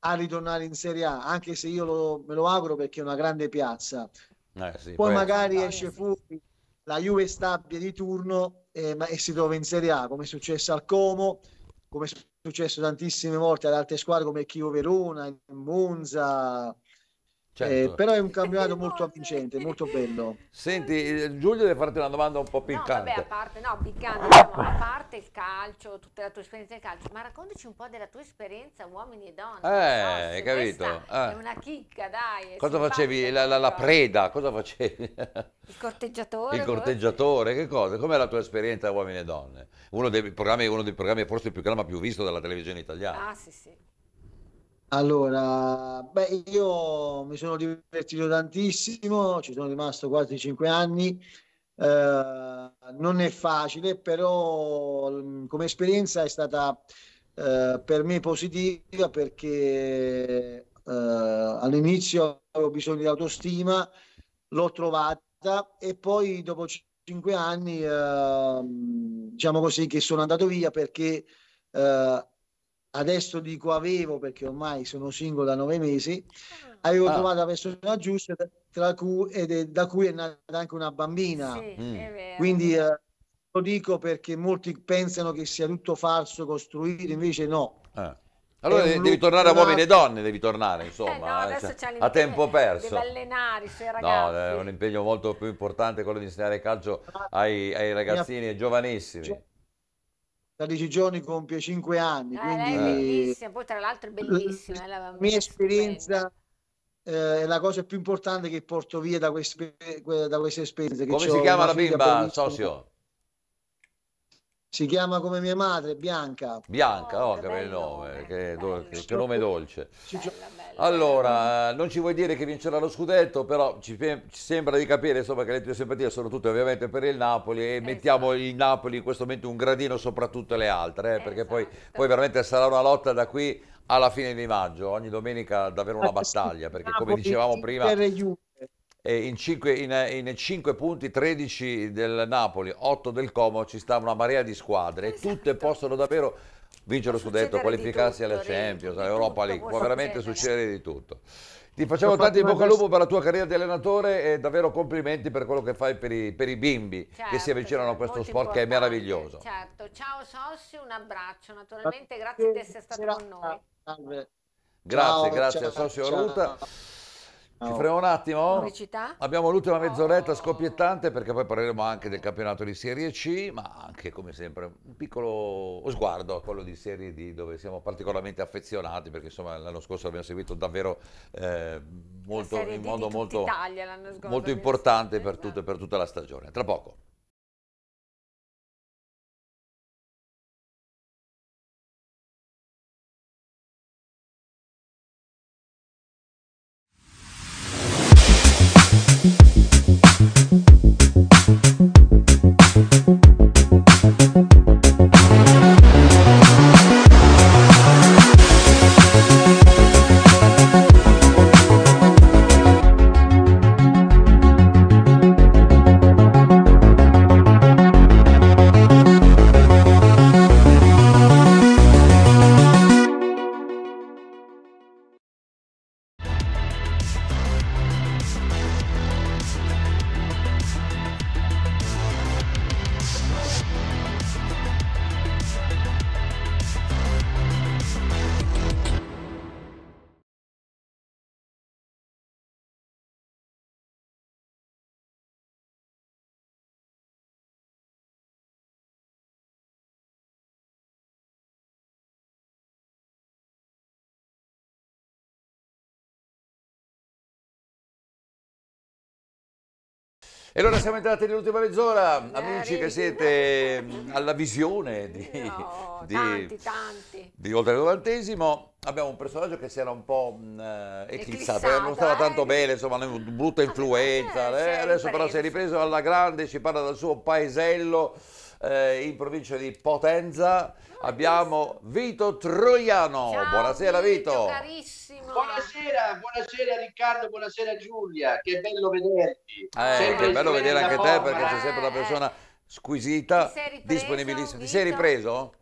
Speaker 5: a ritornare in Serie A, anche se io lo, me lo auguro perché è una grande piazza. Eh sì, poi, poi magari esce fuori la Juve Stabia di turno eh, e si trova in Serie A, come è successo al Como, come è successo tantissime volte ad altre squadre come Chio Verona, Monza, Certo. Eh, però è un campionato molto avvincente, molto bello. Senti, eh, Giulio deve farti una
Speaker 1: domanda un po' piccante. No,
Speaker 2: vabbè, a parte, no, piccante, diciamo, a parte il calcio, tutta la tua esperienza di calcio, ma raccontaci un po' della tua esperienza uomini e donne.
Speaker 1: Eh, hai capito? Eh. È una
Speaker 2: chicca, dai. Cosa facevi?
Speaker 1: La, la, la, preda, cosa facevi?
Speaker 2: Il corteggiatore. Il
Speaker 1: corteggiatore, che cosa? Com'è la tua esperienza uomini e donne? Uno dei programmi, uno dei programmi forse più, più visto della televisione italiana. Ah, sì, sì.
Speaker 5: Allora, beh, io mi sono divertito tantissimo, ci sono rimasto quasi cinque anni. Eh, non è facile, però come esperienza è stata eh, per me positiva perché eh, all'inizio avevo bisogno di autostima, l'ho trovata e poi dopo cinque anni, eh, diciamo così, che sono andato via perché eh, adesso dico avevo perché ormai sono single da nove mesi, ah. avevo ah. trovato la persona giusta tra cui, ed eh, è, da cui è nata anche una bambina. Sì, mm. Quindi eh, lo dico perché molti pensano che sia tutto falso, costruito, invece no. Eh. Allora devi, devi tornare a uomini e donne,
Speaker 1: devi tornare, insomma, eh no, eh, cioè, a tempo perso. Deve
Speaker 2: allenare i suoi ragazzi. No,
Speaker 1: è un impegno molto più importante quello di insegnare calcio ai, ai ragazzini e giovanissimi
Speaker 5: da dieci giorni compie cinque anni. Ah, quindi eh.
Speaker 2: poi tra l'altro è bellissima. Eh, la, la
Speaker 5: mia esperienza eh, è la cosa più importante che porto via da, queste, da queste esperienze. Come si chiama la bimba, bellissima. socio? Si chiama come mia madre, Bianca.
Speaker 1: Bianca, oh, oh che bel nome, che, do, che, che nome dolce. Bella, bella, allora, non ci vuoi dire che vincerà lo scudetto, però ci, ci, sembra di capire insomma, che le tue simpatie sono tutte ovviamente per il Napoli e esatto. mettiamo il Napoli in questo momento un gradino sopra tutte le altre, eh, esatto. perché poi, esatto. poi veramente sarà una lotta da qui alla fine di maggio, ogni domenica davvero una ah, battaglia, perché ah, come dicevamo prima Per in 5, in, in 5, punti 13 del Napoli, 8 del Como, ci sta una marea di squadre esatto. e tutte possono davvero vincere lo scudetto, qualificarsi tutto, alla Champions, all'Europa League, può veramente succedere di tutto. Ti facciamo tanti in bocca al lupo per la tua carriera di allenatore e davvero complimenti per quello che fai per i, per i bimbi certo, che si certo, avvicinano a certo, questo sport che è meraviglioso.
Speaker 2: Certo, ciao Sossi, un abbraccio naturalmente, grazie di essere stato con noi. Salve.
Speaker 1: Grazie, ciao, grazie ciao, a Sossi Oruta. Ci oh. fremo un attimo. Pubblicità? Abbiamo l'ultima mezz'oretta oh. scoppiettante perché poi parleremo anche del campionato di Serie C, ma anche come sempre un piccolo sguardo a quello di Serie D dove siamo particolarmente affezionati perché insomma l'anno scorso abbiamo seguito davvero eh, molto, in modo molto, molto importante per, eh. tutto, per tutta la stagione. Tra poco. E allora siamo entrati nell'ultima mezz'ora, eh, amici che siete mm, alla visione di, no, di, tanti, tanti. di oltre il novantesimo. Abbiamo un personaggio che si era un po' mm, eh, eclissato, non stava eh, tanto bene, insomma, brutta influenza. Eh, eh, adesso però si è ripreso alla grande, ci parla del suo paesello eh, in provincia di Potenza. Abbiamo Vito Troiano. Ciao, buonasera Vito.
Speaker 9: Carissimo. Buonasera, buonasera Riccardo, buonasera Giulia. Che bello
Speaker 3: vederti.
Speaker 1: Eh, che bello vedere anche te forma. perché sei sempre una persona squisita, disponibilissima. Ti sei ripreso?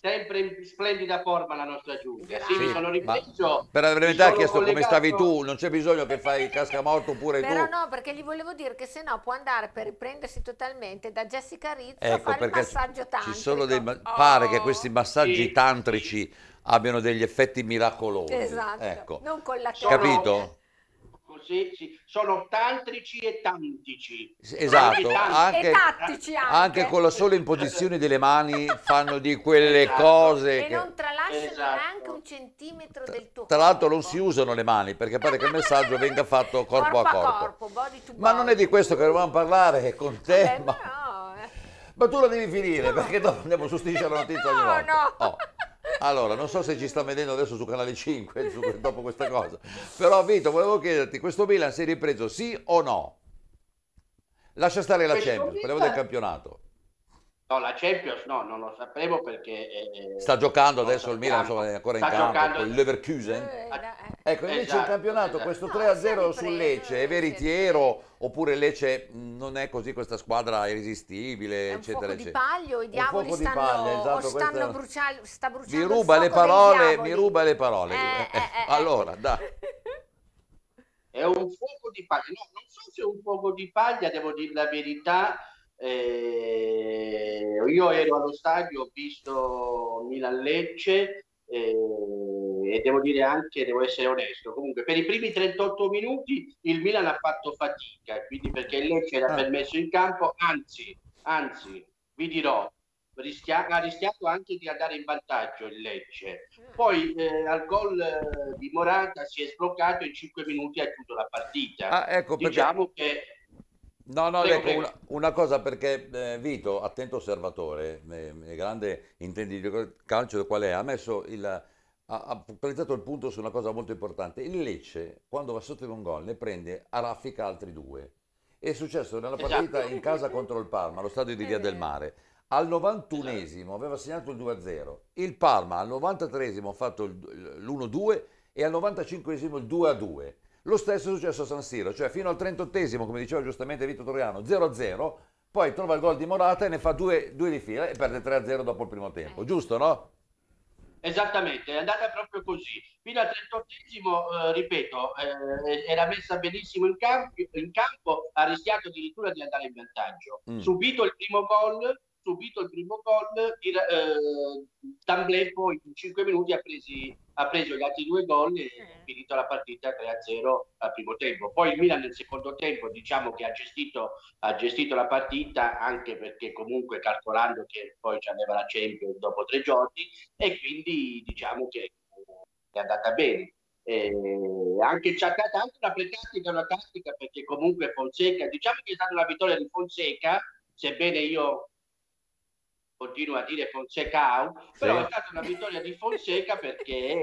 Speaker 9: sempre in splendida forma la nostra Giulia. Sì, sì, mi sono ripreso.
Speaker 1: Per la verità ha chiesto collegato... come stavi tu, non c'è bisogno che fai il cascamorto pure Però tu.
Speaker 2: Però no, perché gli volevo dire che se no può andare per riprendersi totalmente da Jessica Rizzo ecco, a fare il massaggio tantrico. Ci sono
Speaker 1: dei, oh. Pare che questi oh, massaggi sì. tantrici abbiano degli effetti miracolosi. Esatto, ecco. non
Speaker 9: con la terra. Capito? così, sono tantrici e tantici. Esatto, e anche, e tattici anche. anche con la sola
Speaker 1: imposizione delle mani fanno di quelle esatto. cose. E che... non
Speaker 2: tralasciano esatto. neanche un centimetro del
Speaker 1: tuo Tra l'altro non si usano le mani perché pare che il messaggio venga fatto corpo, corpo a corpo. corpo body body. Ma non è di questo che dovevamo parlare con te. Vabbè, ma... No. Eh. ma... tu la devi finire no. perché dopo andiamo su Striscia la notizia no, di volta. No. Oh. Allora, non so se ci sta vedendo adesso su Canale 5 su, dopo questa cosa, però Vito, volevo chiederti, questo Milan si è ripreso sì o no? Lascia stare la Champions, parliamo del campionato.
Speaker 9: No, la Champions no,
Speaker 1: non lo sapremo perché... Eh, sta giocando adesso il Milan, insomma, è ancora in campo, giocando... il Leverkusen. Eh, eh, eh. Ecco, invece esatto, il campionato, esatto. questo 3-0 su Lecce, è veritiero oppure Lecce mm, non è così questa squadra irresistibile, è eccetera, eccetera.
Speaker 2: Paglio, i diavoli stanno, paglia, esatto, stanno questa... bruciando, sta bruciando mi ruba le parole, mi ruba
Speaker 1: le parole. allora, dai. È un fuoco
Speaker 2: di paglia, no, non so se è un
Speaker 9: fuoco di paglia, devo dire la verità, eh, io ero allo stadio, ho visto Milan Lecce eh, e devo dire anche, devo essere onesto, comunque per i primi 38 minuti il Milan ha fatto fatica, quindi perché il Lecce era ah. permesso in campo, anzi, anzi, vi dirò, rischia- ha rischiato anche di andare in vantaggio il Lecce. Poi eh, al gol eh, di Morata si è sbloccato e in 5 minuti ha chiuso la partita. Ah, ecco, diciamo perché... che
Speaker 1: No, no, Prego, ecco, una, una, cosa perché eh, Vito, attento osservatore, eh, grande intenditore calcio qual è, ha messo il, ha, ha prestato il punto su una cosa molto importante. Il Lecce, quando va sotto con gol, ne prende a raffica altri due. È successo nella esatto. partita esatto. in casa contro il Parma, lo stadio di Via del Mare. Al 91esimo aveva segnato il 2-0, il Parma al 93esimo ha fatto l'1-2 e al 95esimo il 2-2. Lo stesso è successo a San Siro, cioè fino al 38esimo, come diceva giustamente Vito Toriano, 0-0, poi trova il gol di Morata e ne fa due, due di fila e perde 3-0 dopo il primo tempo, eh. giusto no?
Speaker 9: Esattamente, è andata proprio così. Fino al 38esimo, eh, ripeto, eh, era messa benissimo in campo, in campo, ha rischiato addirittura di andare in vantaggio. Mm. Subito il primo gol, subito il primo gol, eh, D'Anglè poi in 5 minuti ha, presi, ha preso gli altri due gol e ha eh. finito la partita 3-0 al primo tempo. Poi il Milan nel secondo tempo diciamo che ha gestito, ha gestito la partita anche perché comunque calcolando che poi ci aveva la Champions dopo tre giorni e quindi diciamo che eh, è andata bene. Eh, anche Ciaccata, anche una pretattica, una tattica perché comunque Fonseca, diciamo che è stata una vittoria di Fonseca, sebbene io continuo a dire Fonseca, però sì. è stata una vittoria di Fonseca perché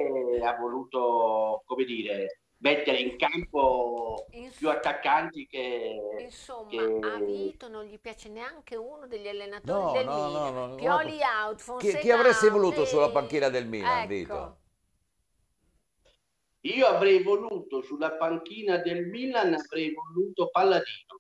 Speaker 9: ha voluto, come dire, mettere in campo Ins- più attaccanti che
Speaker 2: insomma che... a Vito non gli piace neanche uno degli allenatori no, del no, Milan no, no, Pioli out Fonseca chi, chi avresti voluto e... sulla panchina del Milan ecco. Vito?
Speaker 9: io avrei voluto sulla panchina del Milan avrei voluto Palladino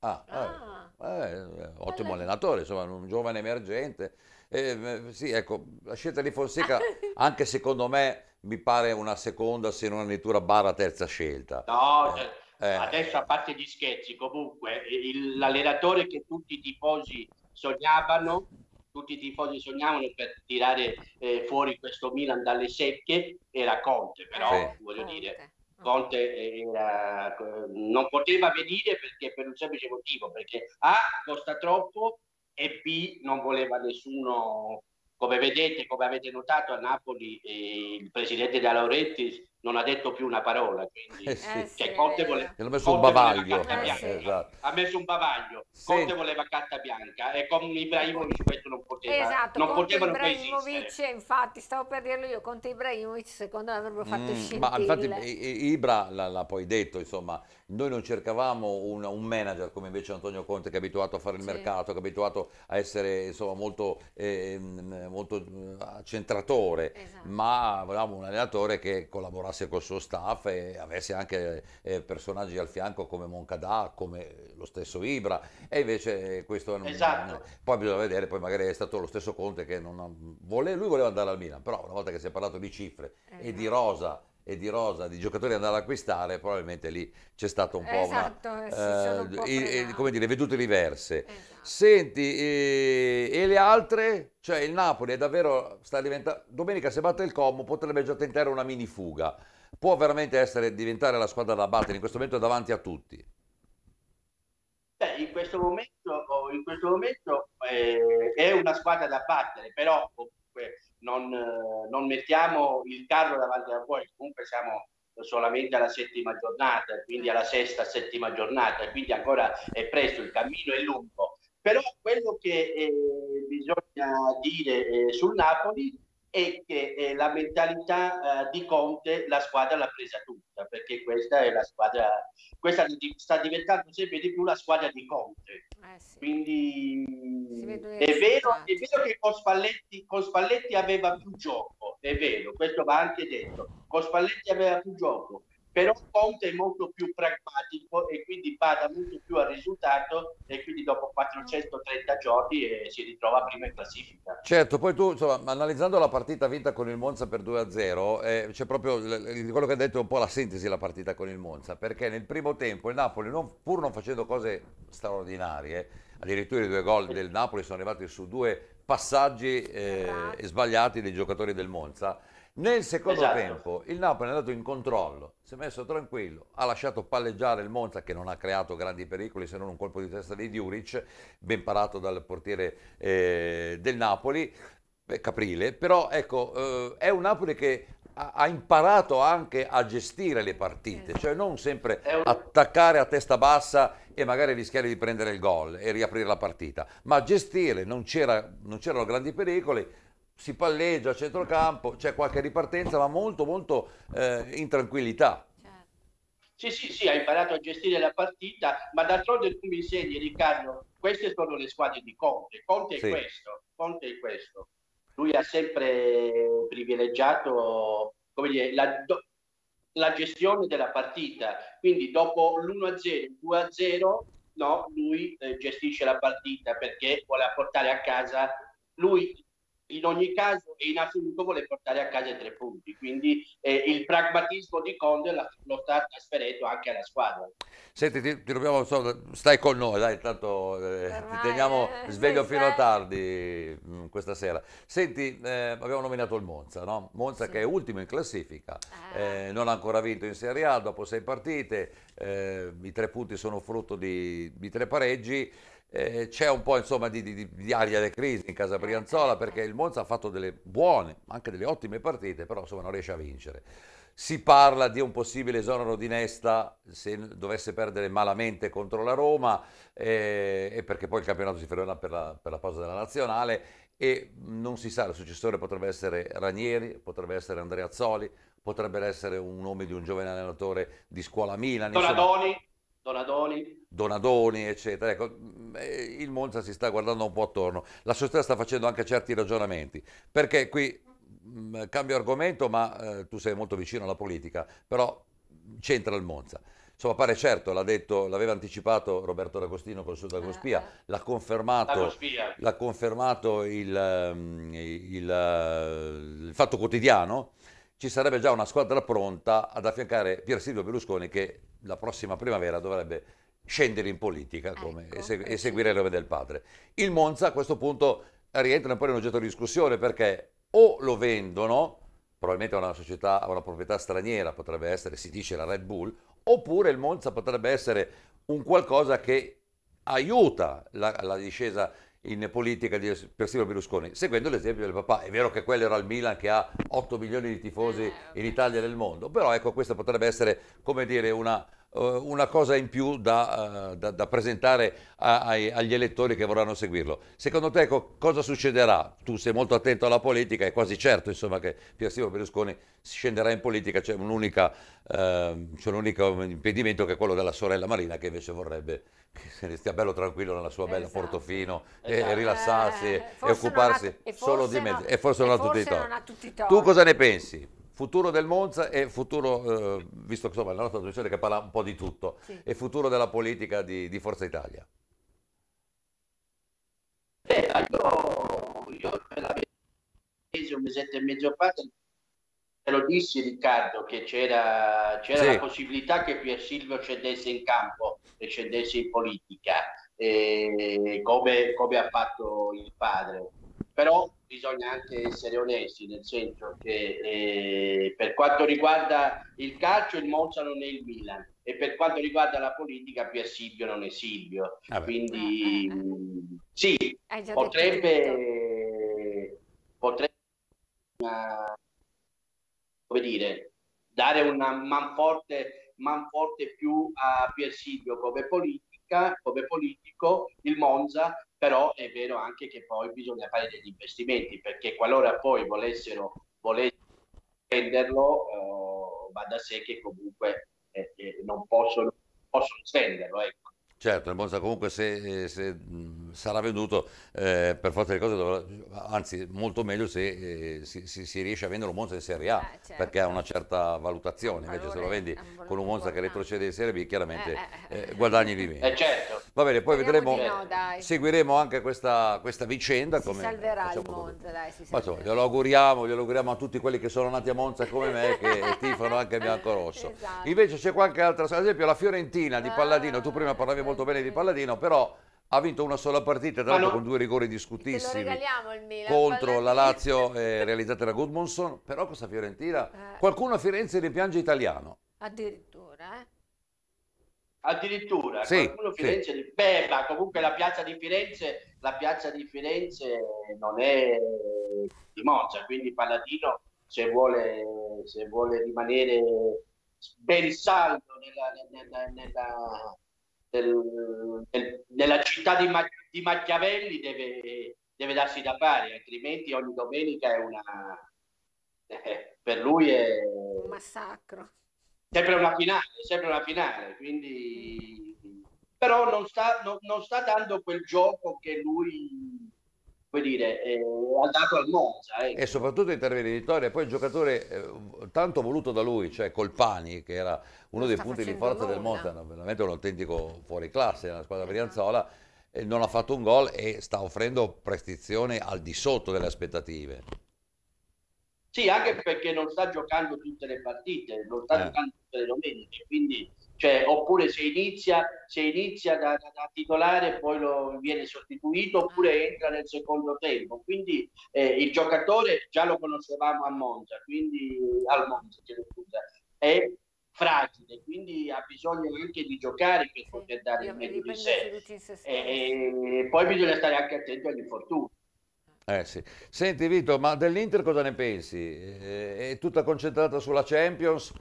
Speaker 1: ah, ah. Eh. Eh, eh, ottimo allenatore, insomma, un giovane emergente. Eh, eh, sì, ecco, la scelta di Fonseca, anche secondo me, mi pare una seconda, se non addirittura barra terza scelta. No,
Speaker 9: eh, eh adesso a parte gli scherzi, comunque il, l'allenatore che tutti i tifosi sognavano, tutti i tifosi sognavano per tirare fuori questo Milan dalle secche era Conte, però sì. voglio dire Conte era, non poteva venire perché, per un semplice motivo, perché A costa troppo e B non voleva nessuno, come vedete, come avete notato a Napoli eh, il presidente Laurentiis non ha detto più una parola. Quindi,
Speaker 1: eh sì. Eh, cioè, Conte voleva, ha messo un bavaglio. Eh, esatto.
Speaker 9: Ha messo un bavaglio. Sì. Conte voleva carta bianca e con Ibrahimovic questo non poteva. Esatto,
Speaker 2: non Conte poteva Ibrahimovic, infatti, stavo per dirlo io, Conte Ibrahimovic secondo me avrebbe fatto mm, scintille. Ma infatti
Speaker 1: Ibra l'ha poi detto, insomma, noi non cercavamo un, un, manager come invece Antonio Conte che è abituato a fare il sì. mercato, che è abituato a essere insomma, molto, eh, molto eh, centratore, esatto. ma volevamo un allenatore che collaborava lavorasse col suo staff e avesse anche eh, personaggi al fianco come Moncada, come lo stesso Ibra e invece questo esatto. è un esatto. poi bisogna vedere, poi magari è stato lo stesso Conte che non ha, vole, lui voleva andare al Milan, però una volta che si è parlato di cifre eh. e di eh. rosa e di rosa di giocatori andare ad acquistare, probabilmente lì c'è stato un po' esatto, una, eh, un eh, po eh, come dire, vedute diverse. Esatto. Senti, eh, e le altre? Cioè il Napoli è davvero, sta diventando, domenica se batte il Como potrebbe già tentare una mini fuga, può veramente essere, diventare la squadra da battere in questo momento davanti a tutti?
Speaker 9: Beh, in questo momento, in questo momento eh, è una squadra da battere, però comunque non, eh, non mettiamo il carro davanti a voi, comunque siamo solamente alla settima giornata, quindi alla sesta, settima giornata, quindi ancora è presto, il cammino è lungo. Però quello che eh, bisogna dire eh, sul Napoli è che eh, la mentalità eh, di Conte la squadra l'ha presa tutta, perché questa è la squadra, questa sta diventando sempre di più la squadra di Conte. Eh sì. Quindi è vero, è vero, che con Spalletti, con Spalletti aveva più gioco, è vero, questo va anche detto, con Spalletti aveva più gioco, però Conte è molto più pragmatico e quindi bada molto più al risultato e quindi dopo 430 giorni eh, si ritrova prima in classifica.
Speaker 1: Certo, poi tu insomma, analizzando la partita vinta con il Monza per 2-0, eh, c'è proprio quello che hai detto è un po' la sintesi della partita con il Monza, perché nel primo tempo il Napoli, non, pur non facendo cose straordinarie, addirittura i due gol del Napoli sono arrivati su due passaggi eh, sbagliati dei giocatori del Monza, nel secondo esatto. tempo il Napoli è andato in controllo, si è messo tranquillo, ha lasciato palleggiare il Monza che non ha creato grandi pericoli se non un colpo di testa di Diuric, ben parato dal portiere eh, del Napoli, eh, Caprile, però ecco, eh, è un Napoli che ha, ha imparato anche a gestire le partite, esatto. cioè non sempre attaccare a testa bassa e magari rischiare di prendere il gol e riaprire la partita, ma gestire, non, c'erano grandi pericoli, si palleggia a centrocampo, c'è qualche ripartenza, ma molto molto eh, in tranquillità. Certo.
Speaker 9: Sì, sì, sì, ha imparato a gestire la partita, ma d'altronde tu mi insegni, Riccardo, queste sono le squadre di Conte. Conte sì. è questo, Conte è questo. Lui ha sempre privilegiato dire, la, la, gestione della partita. Quindi dopo l'1-0, 2-0, no, lui eh, gestisce la partita perché vuole portare a casa lui in ogni caso e in assoluto vuole portare a casa tre punti, quindi eh, il pragmatismo di Conte lo sta trasferendo anche alla squadra.
Speaker 1: Senti, ti, ti dobbiamo, stai con noi, dai, tanto eh, ti teniamo eh, sveglio fino a tardi mh, mm, questa sera. Senti, eh, abbiamo nominato il Monza, no? Monza sì. che è ultimo in classifica, ah. Eh, non ha ancora vinto in Serie A dopo sei partite, eh, i tre punti sono frutto di, di tre pareggi eh, c'è un po' insomma di, di, di aria di crisi in casa Brianzola perché il Monza ha fatto delle buone, anche delle ottime partite, però insomma non riesce a vincere. Si parla di un possibile esonero di Nesta se dovesse perdere malamente contro la Roma, eh, perché poi il campionato si fermerà per la, per la pausa della nazionale e non si sa, il successore potrebbe essere Ranieri, potrebbe essere Andrea Zoli, potrebbe essere un nome di un giovane allenatore di scuola Milan. Donadoni.
Speaker 9: Donadoni.
Speaker 1: Donadoni, eccetera. Ecco, mm, eh, il Monza si sta guardando un po' attorno. La società sta facendo anche certi ragionamenti, perché qui mh, mm, cambio argomento, ma eh, tu sei molto vicino alla politica, però mm, c'entra il Monza. Insomma, pare certo, l'ha detto, l'aveva anticipato Roberto D'Agostino con il suo D'Agospia, ah, ah. l'ha confermato, l'ha confermato il, il, il, eh, il Fatto Quotidiano, ci sarebbe già una squadra pronta ad affiancare Pier Silvio Berlusconi che la prossima primavera dovrebbe scendere in politica come, ecco, e, eh seguire le ove del padre. Il Monza a questo punto rientra un po' in oggetto di discussione perché o lo vendono, probabilmente a una società, a una proprietà straniera potrebbe essere, si dice la Red Bull, oppure il Monza potrebbe essere un qualcosa che aiuta la, la discesa in politica di persino Berlusconi, seguendo l'esempio del papà. È vero che quello era il Milan che ha 8 milioni di tifosi eh, in Italia e nel mondo, però ecco questa potrebbe essere, come dire, una, eh, una cosa in più da, eh, da, da presentare a, agli elettori che vorranno seguirlo. Secondo te co cosa succederà? Tu sei molto attento alla politica, è quasi certo insomma, che Pier Silvio Berlusconi scenderà in politica, c'è un, eh, un, unico impedimento che è quello della sorella Marina che invece vorrebbe che se ne stia bello tranquillo nella sua bella esatto. Portofino esatto. E, rilassarsi eh, e occuparsi ha, e solo di mezzo no, e forse, non, ha tutti i torti. Tu cosa ne pensi? futuro del Monza e futuro, eh, visto che la nostra trasmissione che parla un po' di tutto, sì. e futuro della politica di, di Forza Italia. Beh,
Speaker 9: io, io la mese, un mesetto e mezzo fa te lo dissi Riccardo che c'era, sì. la possibilità che Pier Silvio scendesse in campo e scendesse in politica eh, come, come ha fatto il padre però bisogna anche essere onesti, nel senso che eh, per quanto riguarda il calcio il Monza non è il Milan e per quanto riguarda la politica Pier Silvio non è Silvio. Vabbè. Quindi eh, eh, sì, potrebbe, potrebbe
Speaker 5: come dire,
Speaker 9: dare una manforte, manforte più a Pier Silvio come politica come politico il Monza però è vero anche che poi bisogna fare degli investimenti perché qualora poi volessero, volessero venderlo eh, va da sé che comunque eh, eh, non possono, possono spenderlo. Ecco.
Speaker 1: Certo, comunque se, eh, se sarà venduto eh, per forza di cose, dovrà, anzi molto meglio se eh, si, si, si, riesce a vendere un Monza in Serie A, eh, certo. perché ha una certa valutazione, valore, invece se lo vendi con un Monza che retrocede in Serie B chiaramente eh, eh, guadagni di meno. Certo. Va bene, poi Speriamo vedremo, no, seguiremo anche questa, questa vicenda. Si come, salverà il Monza, dai, si salverà. Ma, insomma, glielo auguriamo, glielo auguriamo a tutti quelli che sono nati a Monza come me, che tifano anche bianco-rosso. Esatto. Invece c'è qualche altra, ad esempio la Fiorentina di ah, Palladino, tu prima parlavi molto bene di Palladino, però ha vinto una sola partita, tra l'altro con due rigori discutissimi Milan,
Speaker 3: contro la
Speaker 1: Lazio eh, realizzata da Goodmanson, però questa Fiorentina, eh. qualcuno a Firenze rimpiange italiano.
Speaker 2: Addirittura, eh? Addirittura, sì, qualcuno a Firenze,
Speaker 9: sì. beh, comunque la piazza di Firenze, la piazza di Firenze non è di Monza, quindi Palladino se vuole, se vuole rimanere ben saldo nella, nella, nella del, della città di, Ma, di Machiavelli deve, deve, darsi da fare, altrimenti ogni domenica è una... Eh, per lui è...
Speaker 2: Un massacro.
Speaker 9: Sempre una finale, sempre una finale, quindi... Mm. Però non sta, non, non sta dando quel gioco che lui come dire, eh,
Speaker 1: andato al Monza. Eh. E soprattutto interviene in vittoria. Poi il giocatore eh, tanto voluto da lui, cioè Colpani, che era uno dei punti di forza nulla. del Monza, veramente un autentico fuori classe nella squadra esatto. brianzola, non ha fatto un gol e sta offrendo prestizione al di sotto delle aspettative.
Speaker 9: Sì, anche perché non sta giocando tutte le partite, non
Speaker 8: sta eh.
Speaker 1: giocando
Speaker 9: tutte le domeniche, quindi cioè, oppure se inizia, se inizia da, da, da, titolare poi lo viene sostituito oppure entra nel secondo tempo quindi eh, il giocatore già lo conoscevamo a Monza quindi al Monza è fragile quindi ha bisogno anche di giocare per poter dare il meglio di sé e, e eh, eh, poi bisogna stare anche attenti agli infortuni
Speaker 1: eh sì. Senti Vito, ma dell'Inter cosa ne pensi? Eh, è tutta concentrata sulla Champions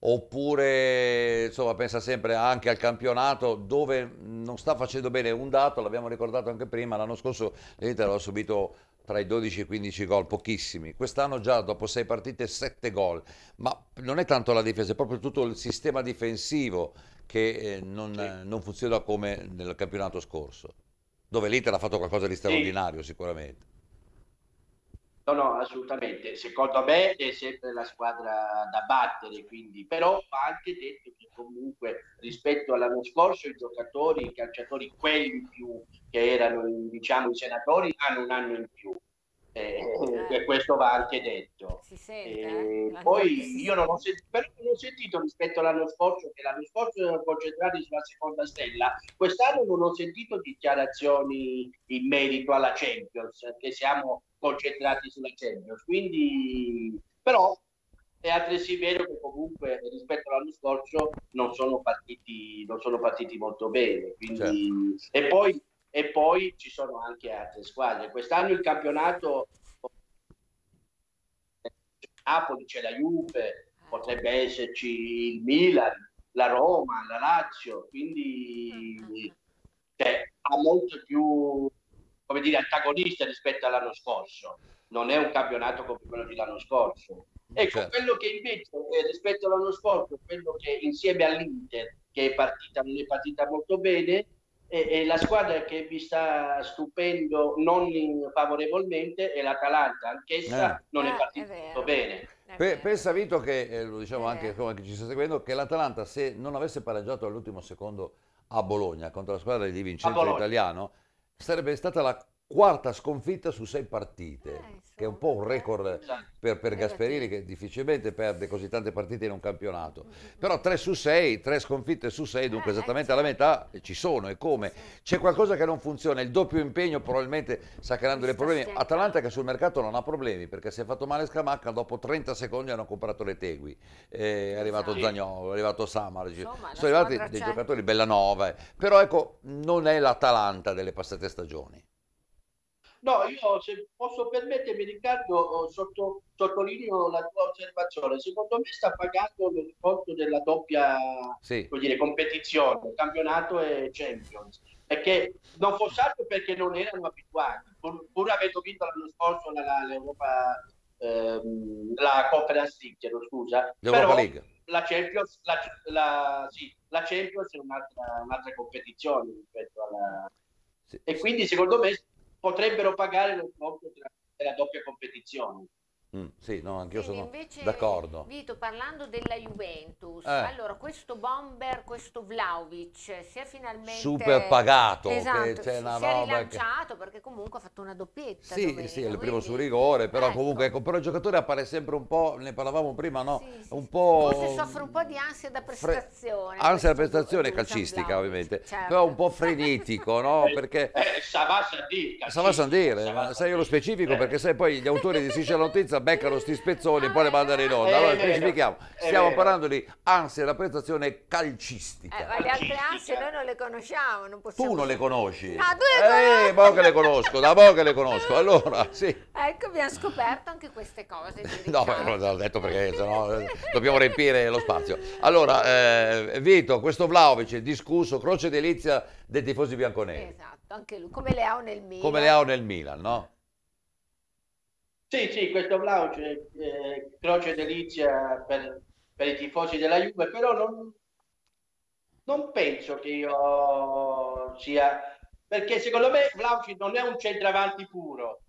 Speaker 1: oppure insomma, pensa sempre anche al campionato dove non sta facendo bene un dato, l'abbiamo ricordato anche prima, l'anno scorso l'Inter aveva subito tra i 12 e i 15 gol, pochissimi. Quest'anno già dopo 6 partite 7 gol, ma non è tanto la difesa, è proprio tutto il sistema difensivo che eh, non, sì. non funziona come nel campionato scorso, dove l'Inter ha fatto qualcosa di straordinario sì. sicuramente.
Speaker 9: No, no, assolutamente. Secondo me è sempre la squadra da battere, quindi. però va anche detto che comunque rispetto all'anno scorso i giocatori, i calciatori, quelli in più che erano diciamo, i senatori, hanno un anno in più eh, per eh. questo va anche detto. Sente, eh, eh? poi io non ho, sentito, però non ho sentito rispetto all'anno scorso, che l'anno scorso erano concentrati sulla seconda stella, quest'anno non ho sentito dichiarazioni in merito alla Champions, che siamo concentrati sulla Champions.
Speaker 8: Quindi,
Speaker 9: però è altresì vero che comunque rispetto all'anno scorso non sono partiti, non sono partiti molto bene.
Speaker 1: Quindi...
Speaker 8: Certo.
Speaker 9: E poi e poi ci sono anche altre squadre. Quest'anno il campionato Napoli, c'è la Juve, potrebbe esserci il Milan, la Roma, la Lazio, quindi cioè, ha molto più come dire, antagonista rispetto all'anno scorso. Non è un campionato come quello dell'anno scorso. Ecco, certo. quello che invece eh, rispetto all'anno scorso, quello che insieme all'Inter, che è partita, non è partita molto bene, e, la squadra che vi sta stupendo non favorevolmente è l'Atalanta, anch'essa eh. non è ah, partita eh, bene.
Speaker 1: Pe pensa Vito che, eh, lo diciamo anche come ci sta seguendo, che l'Atalanta se non avesse pareggiato all'ultimo secondo a Bologna contro la squadra di Vincenzo Italiano sarebbe stata la quarta sconfitta su sei partite, eh, che è un po' un eh, record per, per Gasperini che difficilmente perde così tante partite in un campionato. Mm, mm, mm. Però tre su sei, tre sconfitte su sei, dunque eh, esattamente eh, alla metà eh, ci sono e come. C'è qualcosa che non funziona, il doppio impegno probabilmente sta creando dei problemi. Atalanta che sul mercato non ha problemi perché si è fatto male Scamacca, dopo 30 secondi hanno comprato le Tegui, esatto. è arrivato Zagnolo, è arrivato Samar, sono arrivati dei giocatori Bellanova, però ecco non è l'Atalanta delle passate stagioni.
Speaker 9: No, io se posso permettermi Riccardo, eh, sotto, sottolineo la tua osservazione, secondo me sta pagando il conto della doppia sì. dire, competizione, campionato e Champions, perché non fosse altro perché non erano abituati, pur, pur avendo vinto l'anno scorso la, la, l'Europa, ehm, la Conference League, scusa, però, League. La Champions, la, la, sì, la Champions è un'altra, un'altra competizione rispetto alla... Sì. E quindi secondo me potrebbero pagare lo scopo della doppia competizione.
Speaker 1: Mm, sì, no, anch'io sono d'accordo.
Speaker 2: Vito, parlando della Juventus, eh. allora questo bomber, questo Vlaovic, si è finalmente... Super pagato, esatto, c'è una si roba... Si è rilanciato che... perché comunque ha fatto una doppietta. Sì, domenica,
Speaker 1: sì, il quindi... primo su rigore, però ecco. comunque, ecco, però il giocatore appare sempre un po', ne parlavamo prima, no? Sì, sì. Un po'... Forse soffre
Speaker 2: un po' di ansia da prestazione. Fre...
Speaker 1: Ansia da prestazione calcistica, Vlaovic, ovviamente, certo. però un po' frenetico, no? Eh, perché... Eh, Savà Sandir. Savà Sandir, sai io lo specifico eh. perché sai poi gli autori di Sicilia Notizia beccano sti spezzoni e poi le ah, mandano in onda. Allora specifichiamo, stiamo parlando di ansia e rappresentazione calcistica. Eh, ma le altre
Speaker 2: ansie noi non le conosciamo, non possiamo... Tu non
Speaker 1: le conosci. No, ah, tu le eh, conosci. Eh, mo che le conosco, da poco che le conosco. Allora, sì.
Speaker 2: Ecco, abbiamo scoperto anche queste cose.
Speaker 1: No, non l'ho detto perché sennò eh, dobbiamo riempire lo spazio. Allora, eh, Vito, questo Vlaovic è discusso, croce delizia dei tifosi bianconeri.
Speaker 2: Esatto, anche lui, come le ha nel Milan. Come le
Speaker 1: nel Milan, no?
Speaker 9: Sì, sì, questo Vlaovic è eh, croce delizia per, per, i tifosi della Juve, però non, non, penso che io sia... Perché secondo me Vlaovic non è un centravanti puro,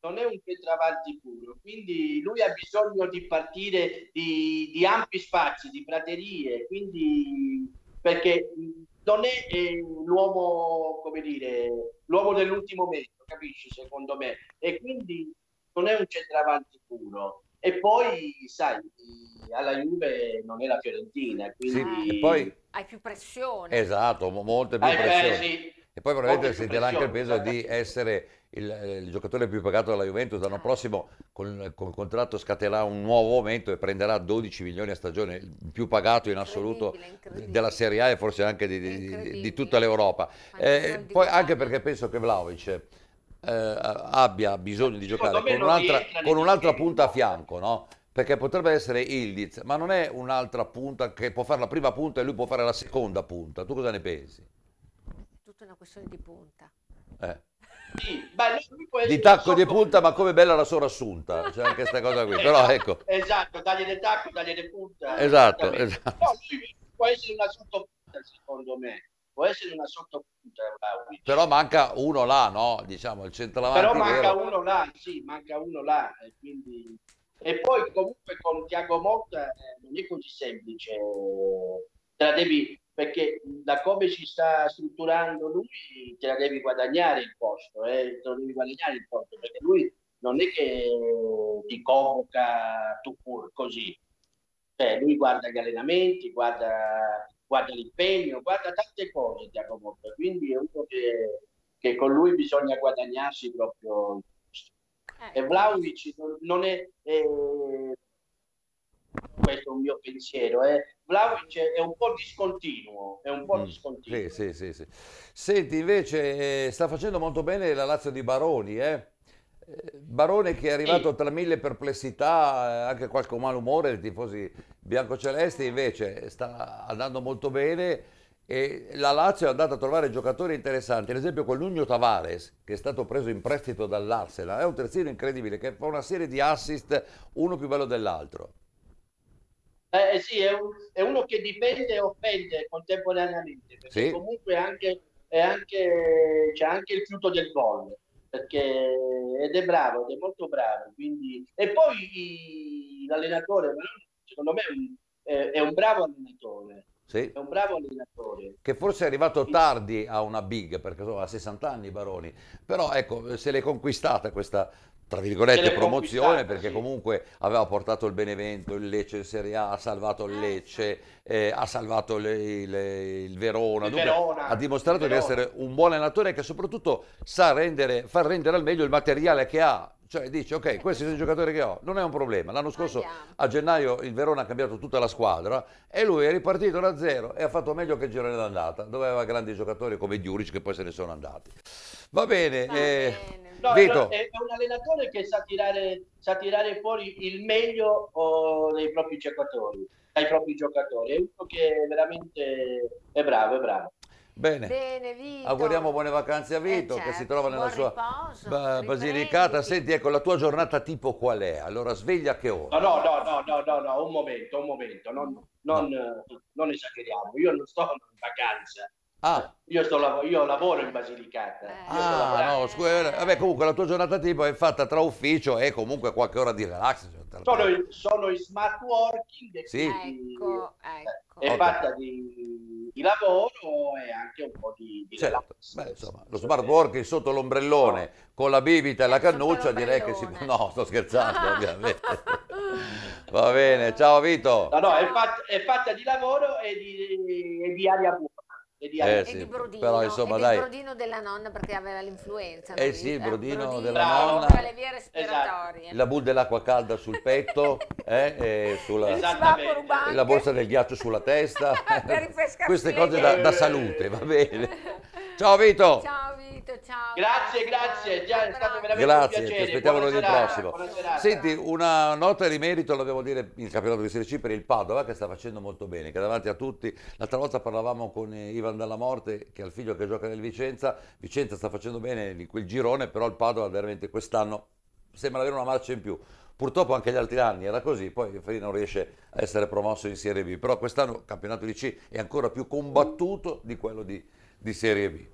Speaker 9: non è un centravanti puro, quindi lui ha bisogno di partire di, di ampi spazi, di praterie, quindi perché non è eh, l'uomo, come dire, l'uomo dell'ultimo mezzo, capisci secondo me? E quindi non è un centravanti puro. E poi, sai, alla Juve non è la Fiorentina, quindi...
Speaker 1: Sì, poi...
Speaker 2: Hai più pressione.
Speaker 1: Esatto, molte più eh, eh, pressioni. sì. E poi probabilmente sentirà anche il peso di essere il, il, giocatore più pagato dalla Juventus l'anno eh. prossimo con, con, il contratto scatenerà un nuovo aumento e prenderà 12 milioni a stagione, il più pagato in assoluto incredibile, incredibile. della Serie A e forse anche di, di, di tutta l'Europa. Eh, poi anche perché penso che Vlaovic eh, abbia bisogno di certo, giocare con un'altra, con un'altra punta a fianco, no? perché potrebbe essere Ildiz, ma non è un'altra punta che può fare la prima punta e lui può fare la seconda punta. Tu cosa ne pensi?
Speaker 2: Tutta una questione di punta. Eh. Sì, beh, di tacco
Speaker 1: di punta, ma come bella la sovrassunta, c'è anche questa cosa qui. Però esatto, ecco.
Speaker 9: Esatto, tagli di tacco, tagli di punta. Esatto, esatto. No, lui può essere una sottopunta, secondo me. Può essere una sottopunta
Speaker 1: però manca uno là, no? Diciamo il centravanti. Però manca vero.
Speaker 9: uno là, sì, manca uno là. E, quindi... e poi comunque con Tiago Motta eh, non è così semplice. Te la devi, perché da come si sta strutturando lui, te la devi guadagnare il posto, eh? te lo devi guadagnare il posto, perché lui non è che ti convoca tu pur così. Cioè, lui guarda gli allenamenti, guarda guarda l'impegno, guarda tante cose Tiago Motta, quindi è uno che, che, con lui bisogna guadagnarsi proprio. Eh. E Vlaovic non è, è, questo è un mio pensiero, eh. Vlaovic è un po' discontinuo, è un po' mm, discontinuo.
Speaker 1: Sì, sì, sì. Senti, invece eh, sta facendo molto bene la Lazio di Baroni, eh? eh Barone che è arrivato tra mille perplessità, eh, anche qualche malumore, i tifosi Biancoceleste invece sta andando molto bene e la Lazio è andata a trovare giocatori interessanti, ad esempio quel Nugno Tavares che è stato preso in prestito dall'Arsenal, è un terzino incredibile che fa una serie di assist uno più bello dell'altro.
Speaker 9: Eh sì, è, un, è uno che difende e offende contemporaneamente, perché sì. comunque anche, anche, c'è anche il fiuto del gol, perché, ed è bravo, ed è molto bravo. Quindi... E poi l'allenatore, ma non secondo me è un, è, è un bravo allenatore. Sì. È un bravo allenatore.
Speaker 1: Che forse è arrivato tardi a una big, perché sono a 60 anni i Baroni, però ecco, se l'è conquistata questa tra virgolette promozione perché sì. comunque aveva portato il Benevento, il Lecce in Serie A, ha salvato il eh, Lecce, eh, ha salvato le, le, il, Verona, il Dunque, Verona, ha dimostrato Verona. di essere un buon allenatore che soprattutto sa rendere, far rendere al meglio il materiale che ha cioè dice, ok, questi sono i giocatori che ho, non è un problema. L'anno scorso Andiamo. a gennaio il Verona ha cambiato tutta la squadra e lui è ripartito da zero e ha fatto meglio che il girone d'andata, dove aveva grandi giocatori come Diuric che poi se ne sono andati. Va bene, Va eh, bene. No, È
Speaker 9: un allenatore che sa tirare, sa tirare fuori il meglio oh, dei propri giocatori, dai propri giocatori. È uno che veramente è bravo, è bravo.
Speaker 1: Bene,
Speaker 2: Bene Vito. auguriamo
Speaker 1: buone vacanze a eh, Vito eh certo. che si certo. trova nella Buon sua riposo, Basilicata. Riprenditi. Senti, ecco, la tua giornata tipo qual è? Allora sveglia che ora? No,
Speaker 9: no, no, no, no, no, un momento, un momento, non, non, no. Eh, non esageriamo, io non sto in vacanza.
Speaker 1: Ah. Io, sto, io,
Speaker 9: lavoro in Basilicata. Eh. Ah,
Speaker 1: no, scusa, eh, vabbè, comunque la tua giornata tipo è fatta tra ufficio e comunque qualche ora di relax. Sono, il,
Speaker 9: sono i smart working sì. ecco, ecco. è fatta
Speaker 3: di,
Speaker 9: di, lavoro e anche un po' di, di certo.
Speaker 1: Beh, insomma, lo smart working sotto l'ombrellone no. Oh. con la bibita e la eh, cannuccia direi che si può no sto scherzando ovviamente va bene ciao Vito no no è fatta, è
Speaker 9: fatta di lavoro e di, e di aria buona
Speaker 2: eh, sì. Brodino, però insomma dai il brodino della nonna perché aveva l'influenza eh sì il brodino, brodino della nonna le vie respiratorie
Speaker 1: esatto. la bull dell'acqua calda sul petto eh, sulla, la borsa del ghiaccio sulla testa
Speaker 2: queste cose da, da
Speaker 1: salute va bene Ciao Vito. Ciao
Speaker 9: Vito, ciao. Grazie, grazie, Gian, è stato veramente grazie, un piacere. ti aspettiamo lunedì prossimo.
Speaker 1: Senti, una nota di merito la devo dire il campionato di Serie C per il Padova che sta facendo molto bene, che davanti a tutti. L'altra volta parlavamo con eh, Ivan Dalla Morte che ha il figlio che gioca nel Vicenza, Vicenza sta facendo bene in quel girone, però il Padova veramente quest'anno sembra avere una marcia in più. Purtroppo anche gli altri anni era così, poi non riesce a essere promosso in Serie B, però quest'anno il campionato di C è ancora più combattuto di quello di di Serie B.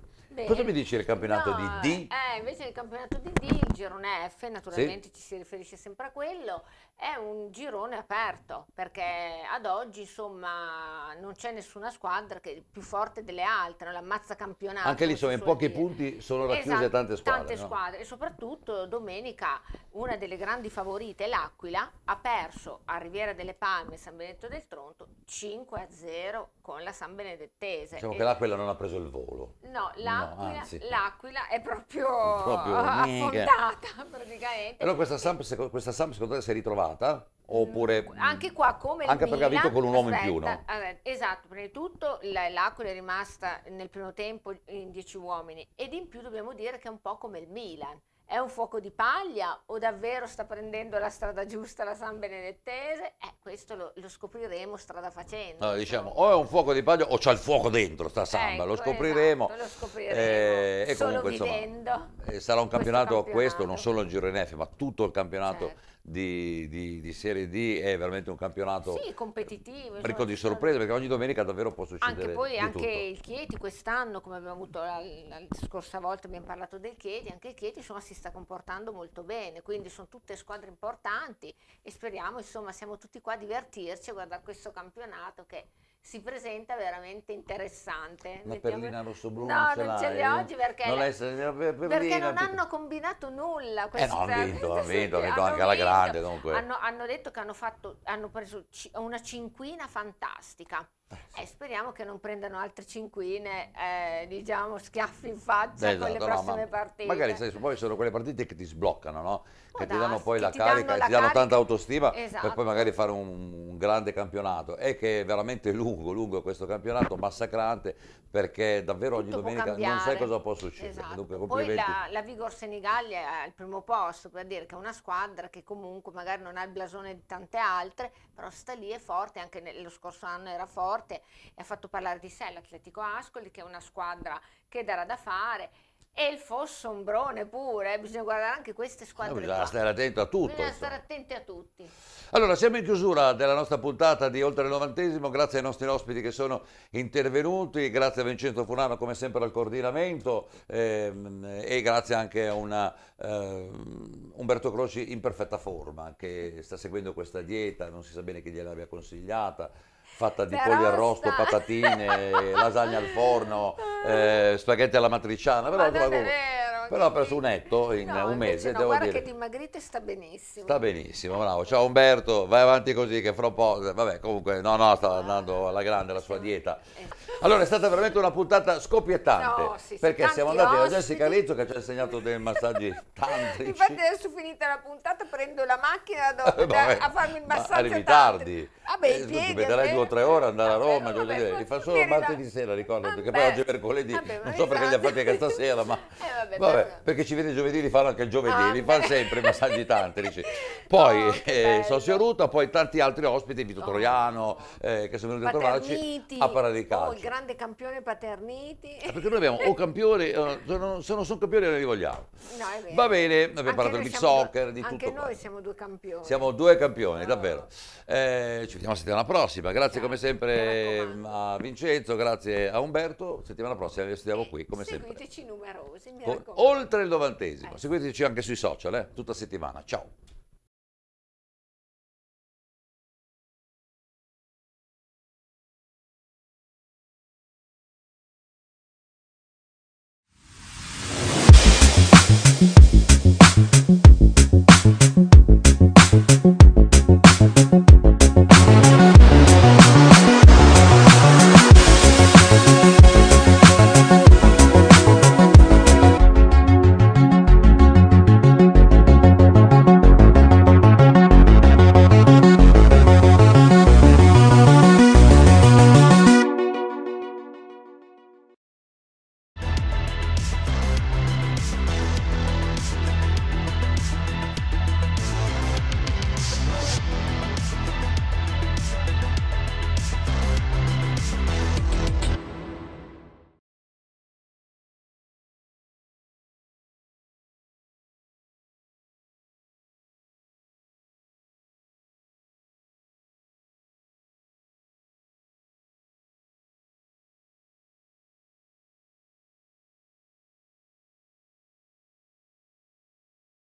Speaker 2: Cosa mi dici del campionato no, di D? Eh, invece del campionato di D, il girone F, naturalmente sì? ci si riferisce sempre a quello, è un girone aperto perché ad oggi insomma non c'è nessuna squadra che è più forte delle altre, l'ammazza campionato. Anche lì insomma in pochi dire.
Speaker 1: punti sono racchiuse esatto, tante squadre. Tante no? squadre
Speaker 2: e soprattutto domenica una delle grandi favorite, l'Aquila, ha perso a Riviera delle Palme e San Benedetto del Tronto 5-0 con la San Benedettese. Diciamo e che
Speaker 1: l'Aquila non ha preso il volo.
Speaker 2: No, l'Aquila, no, è proprio, proprio affondata praticamente. Però questa
Speaker 1: Samp, questa Samp secondo te si è ritrovata passata? Oppure,
Speaker 2: anche qua come anche Milan, perché ha vinto con un uomo aspetta, in più no? esatto prima di tutto l'Aquila è rimasta nel primo tempo in dieci uomini ed in più dobbiamo dire che è un po' come il Milan è un fuoco di paglia o davvero sta prendendo la strada giusta la San Benedettese? Eh, questo lo, lo scopriremo strada facendo.
Speaker 1: No, diciamo, o è un fuoco di paglia o c'è il fuoco dentro sta ecco, Samba, ecco, lo scopriremo. Esatto, lo scopriremo. Eh, e comunque, insomma, eh, sarà un campionato questo, campionato. questo, non solo il Giro in F, ma tutto il campionato certo di, di, di, Serie D è veramente un campionato sì,
Speaker 2: competitivo, ricco di
Speaker 1: sorprese perché ogni domenica davvero può succedere anche poi anche tutto.
Speaker 2: il Chieti quest'anno come abbiamo avuto la, la, scorsa volta abbiamo parlato del Chieti anche il Chieti insomma, si sta comportando molto bene quindi sono tutte squadre importanti e speriamo insomma siamo tutti qua a divertirci a guardare questo campionato che si presenta veramente interessante. La Mettiamo...
Speaker 1: perlina rosso-blu no, non ce, non ce l'hai. oggi perché, non, perché non hanno
Speaker 2: combinato nulla. Eh no, hanno vinto, hanno vinto, hanno vinto anche alla grande. Dunque. Hanno, hanno detto che hanno, fatto, hanno preso una cinquina fantastica. Eh, eh, speriamo che non prendano altre cinquine, eh, diciamo, schiaffi in faccia esatto, con le esatto, prossime no, ma partite. Magari
Speaker 1: sai, poi sono quelle partite che ti sbloccano, no? che ti danno poi la carica, e ti danno tanta autostima esatto. per poi esatto. magari fare un, un, grande campionato. e che è veramente lungo, lungo questo campionato, massacrante, perché davvero Tutto ogni domenica non sai cosa può succedere. Esatto. Dunque, poi la,
Speaker 2: la, Vigor Senigallia è al primo posto, per dire che è una squadra che comunque magari non ha il blasone di tante altre, però sta lì è forte, anche lo scorso anno era forte, e ha fatto parlare di sé l'Atletico Ascoli, che è una squadra che darà da fare e il Fosso Ombrone pure, bisogna guardare anche queste ah, squadre. No, bisogna qua.
Speaker 1: stare attenti a tutto. Bisogna stare
Speaker 2: attenti a tutti.
Speaker 1: Allora, siamo in chiusura della nostra puntata di Oltre il Novantesimo, grazie ai nostri ospiti che sono intervenuti, grazie a Vincenzo Funano come sempre al coordinamento ehm, e grazie anche a una, ehm, Umberto Croci in perfetta forma che sta seguendo questa dieta, non si sa bene chi gliel'abbia consigliata fatta di polli arrosto, patatine, lasagna al forno, eh, spaghetti alla matriciana. Però, Ma non è vero, però ho preso un etto in no, un mese no, devo guarda dire... che
Speaker 2: dimagrite sta
Speaker 1: benissimo. Sta benissimo, bravo. Ciao Umberto, vai avanti così che fra un po'... Vabbè, comunque, no, no, sta andando alla grande la sua dieta. Eh. Allora, è stata veramente una puntata scoppiettante. No, sì, sì, perché siamo andati alla Jessica Rizzo che ci ha insegnato dei massaggi tantrici. Infatti
Speaker 2: adesso finita la puntata prendo la macchina da, eh, da, a farmi il massaggio ma arrivi
Speaker 1: tardi. Vabbè, ah, eh, piedi, metterai eh, due o tre ore andare a Roma, vabbè, così ti fa solo martedì sera, ricordati, ah, Perché poi oggi è mercoledì. Ah, non so perché gli ha fatto esatto. anche stasera, ma... Eh, vabbè, Vabbè, eh, perché ci vede giovedì, li fanno anche il giovedì, ah, li fanno sempre i massaggi tantrici. Poi oh, eh, Sosio Ruta, poi tanti altri ospiti, Vito oh. Troiano, eh, che sono venuti a trovarci a parlare di calcio. Oh, il
Speaker 2: grande campione Paterniti.
Speaker 1: Eh, perché noi abbiamo o campioni, eh, se non sono campioni non li vogliamo.
Speaker 2: No, è
Speaker 3: vero.
Speaker 1: Va bene, abbiamo parlato di soccer, due, di tutto. Anche noi
Speaker 3: qua. siamo due campioni.
Speaker 1: Siamo due campioni, ah. davvero. Eh, ci vediamo la settimana prossima, grazie come sempre a Vincenzo, grazie a Umberto, settimana prossima vi stiamo qui come Seguiteci
Speaker 3: sempre. Seguiteci numerosi, mi
Speaker 8: raccomando oltre il
Speaker 1: novantesimo. Eh. Seguiteci anche sui social, eh, tutta settimana. Ciao.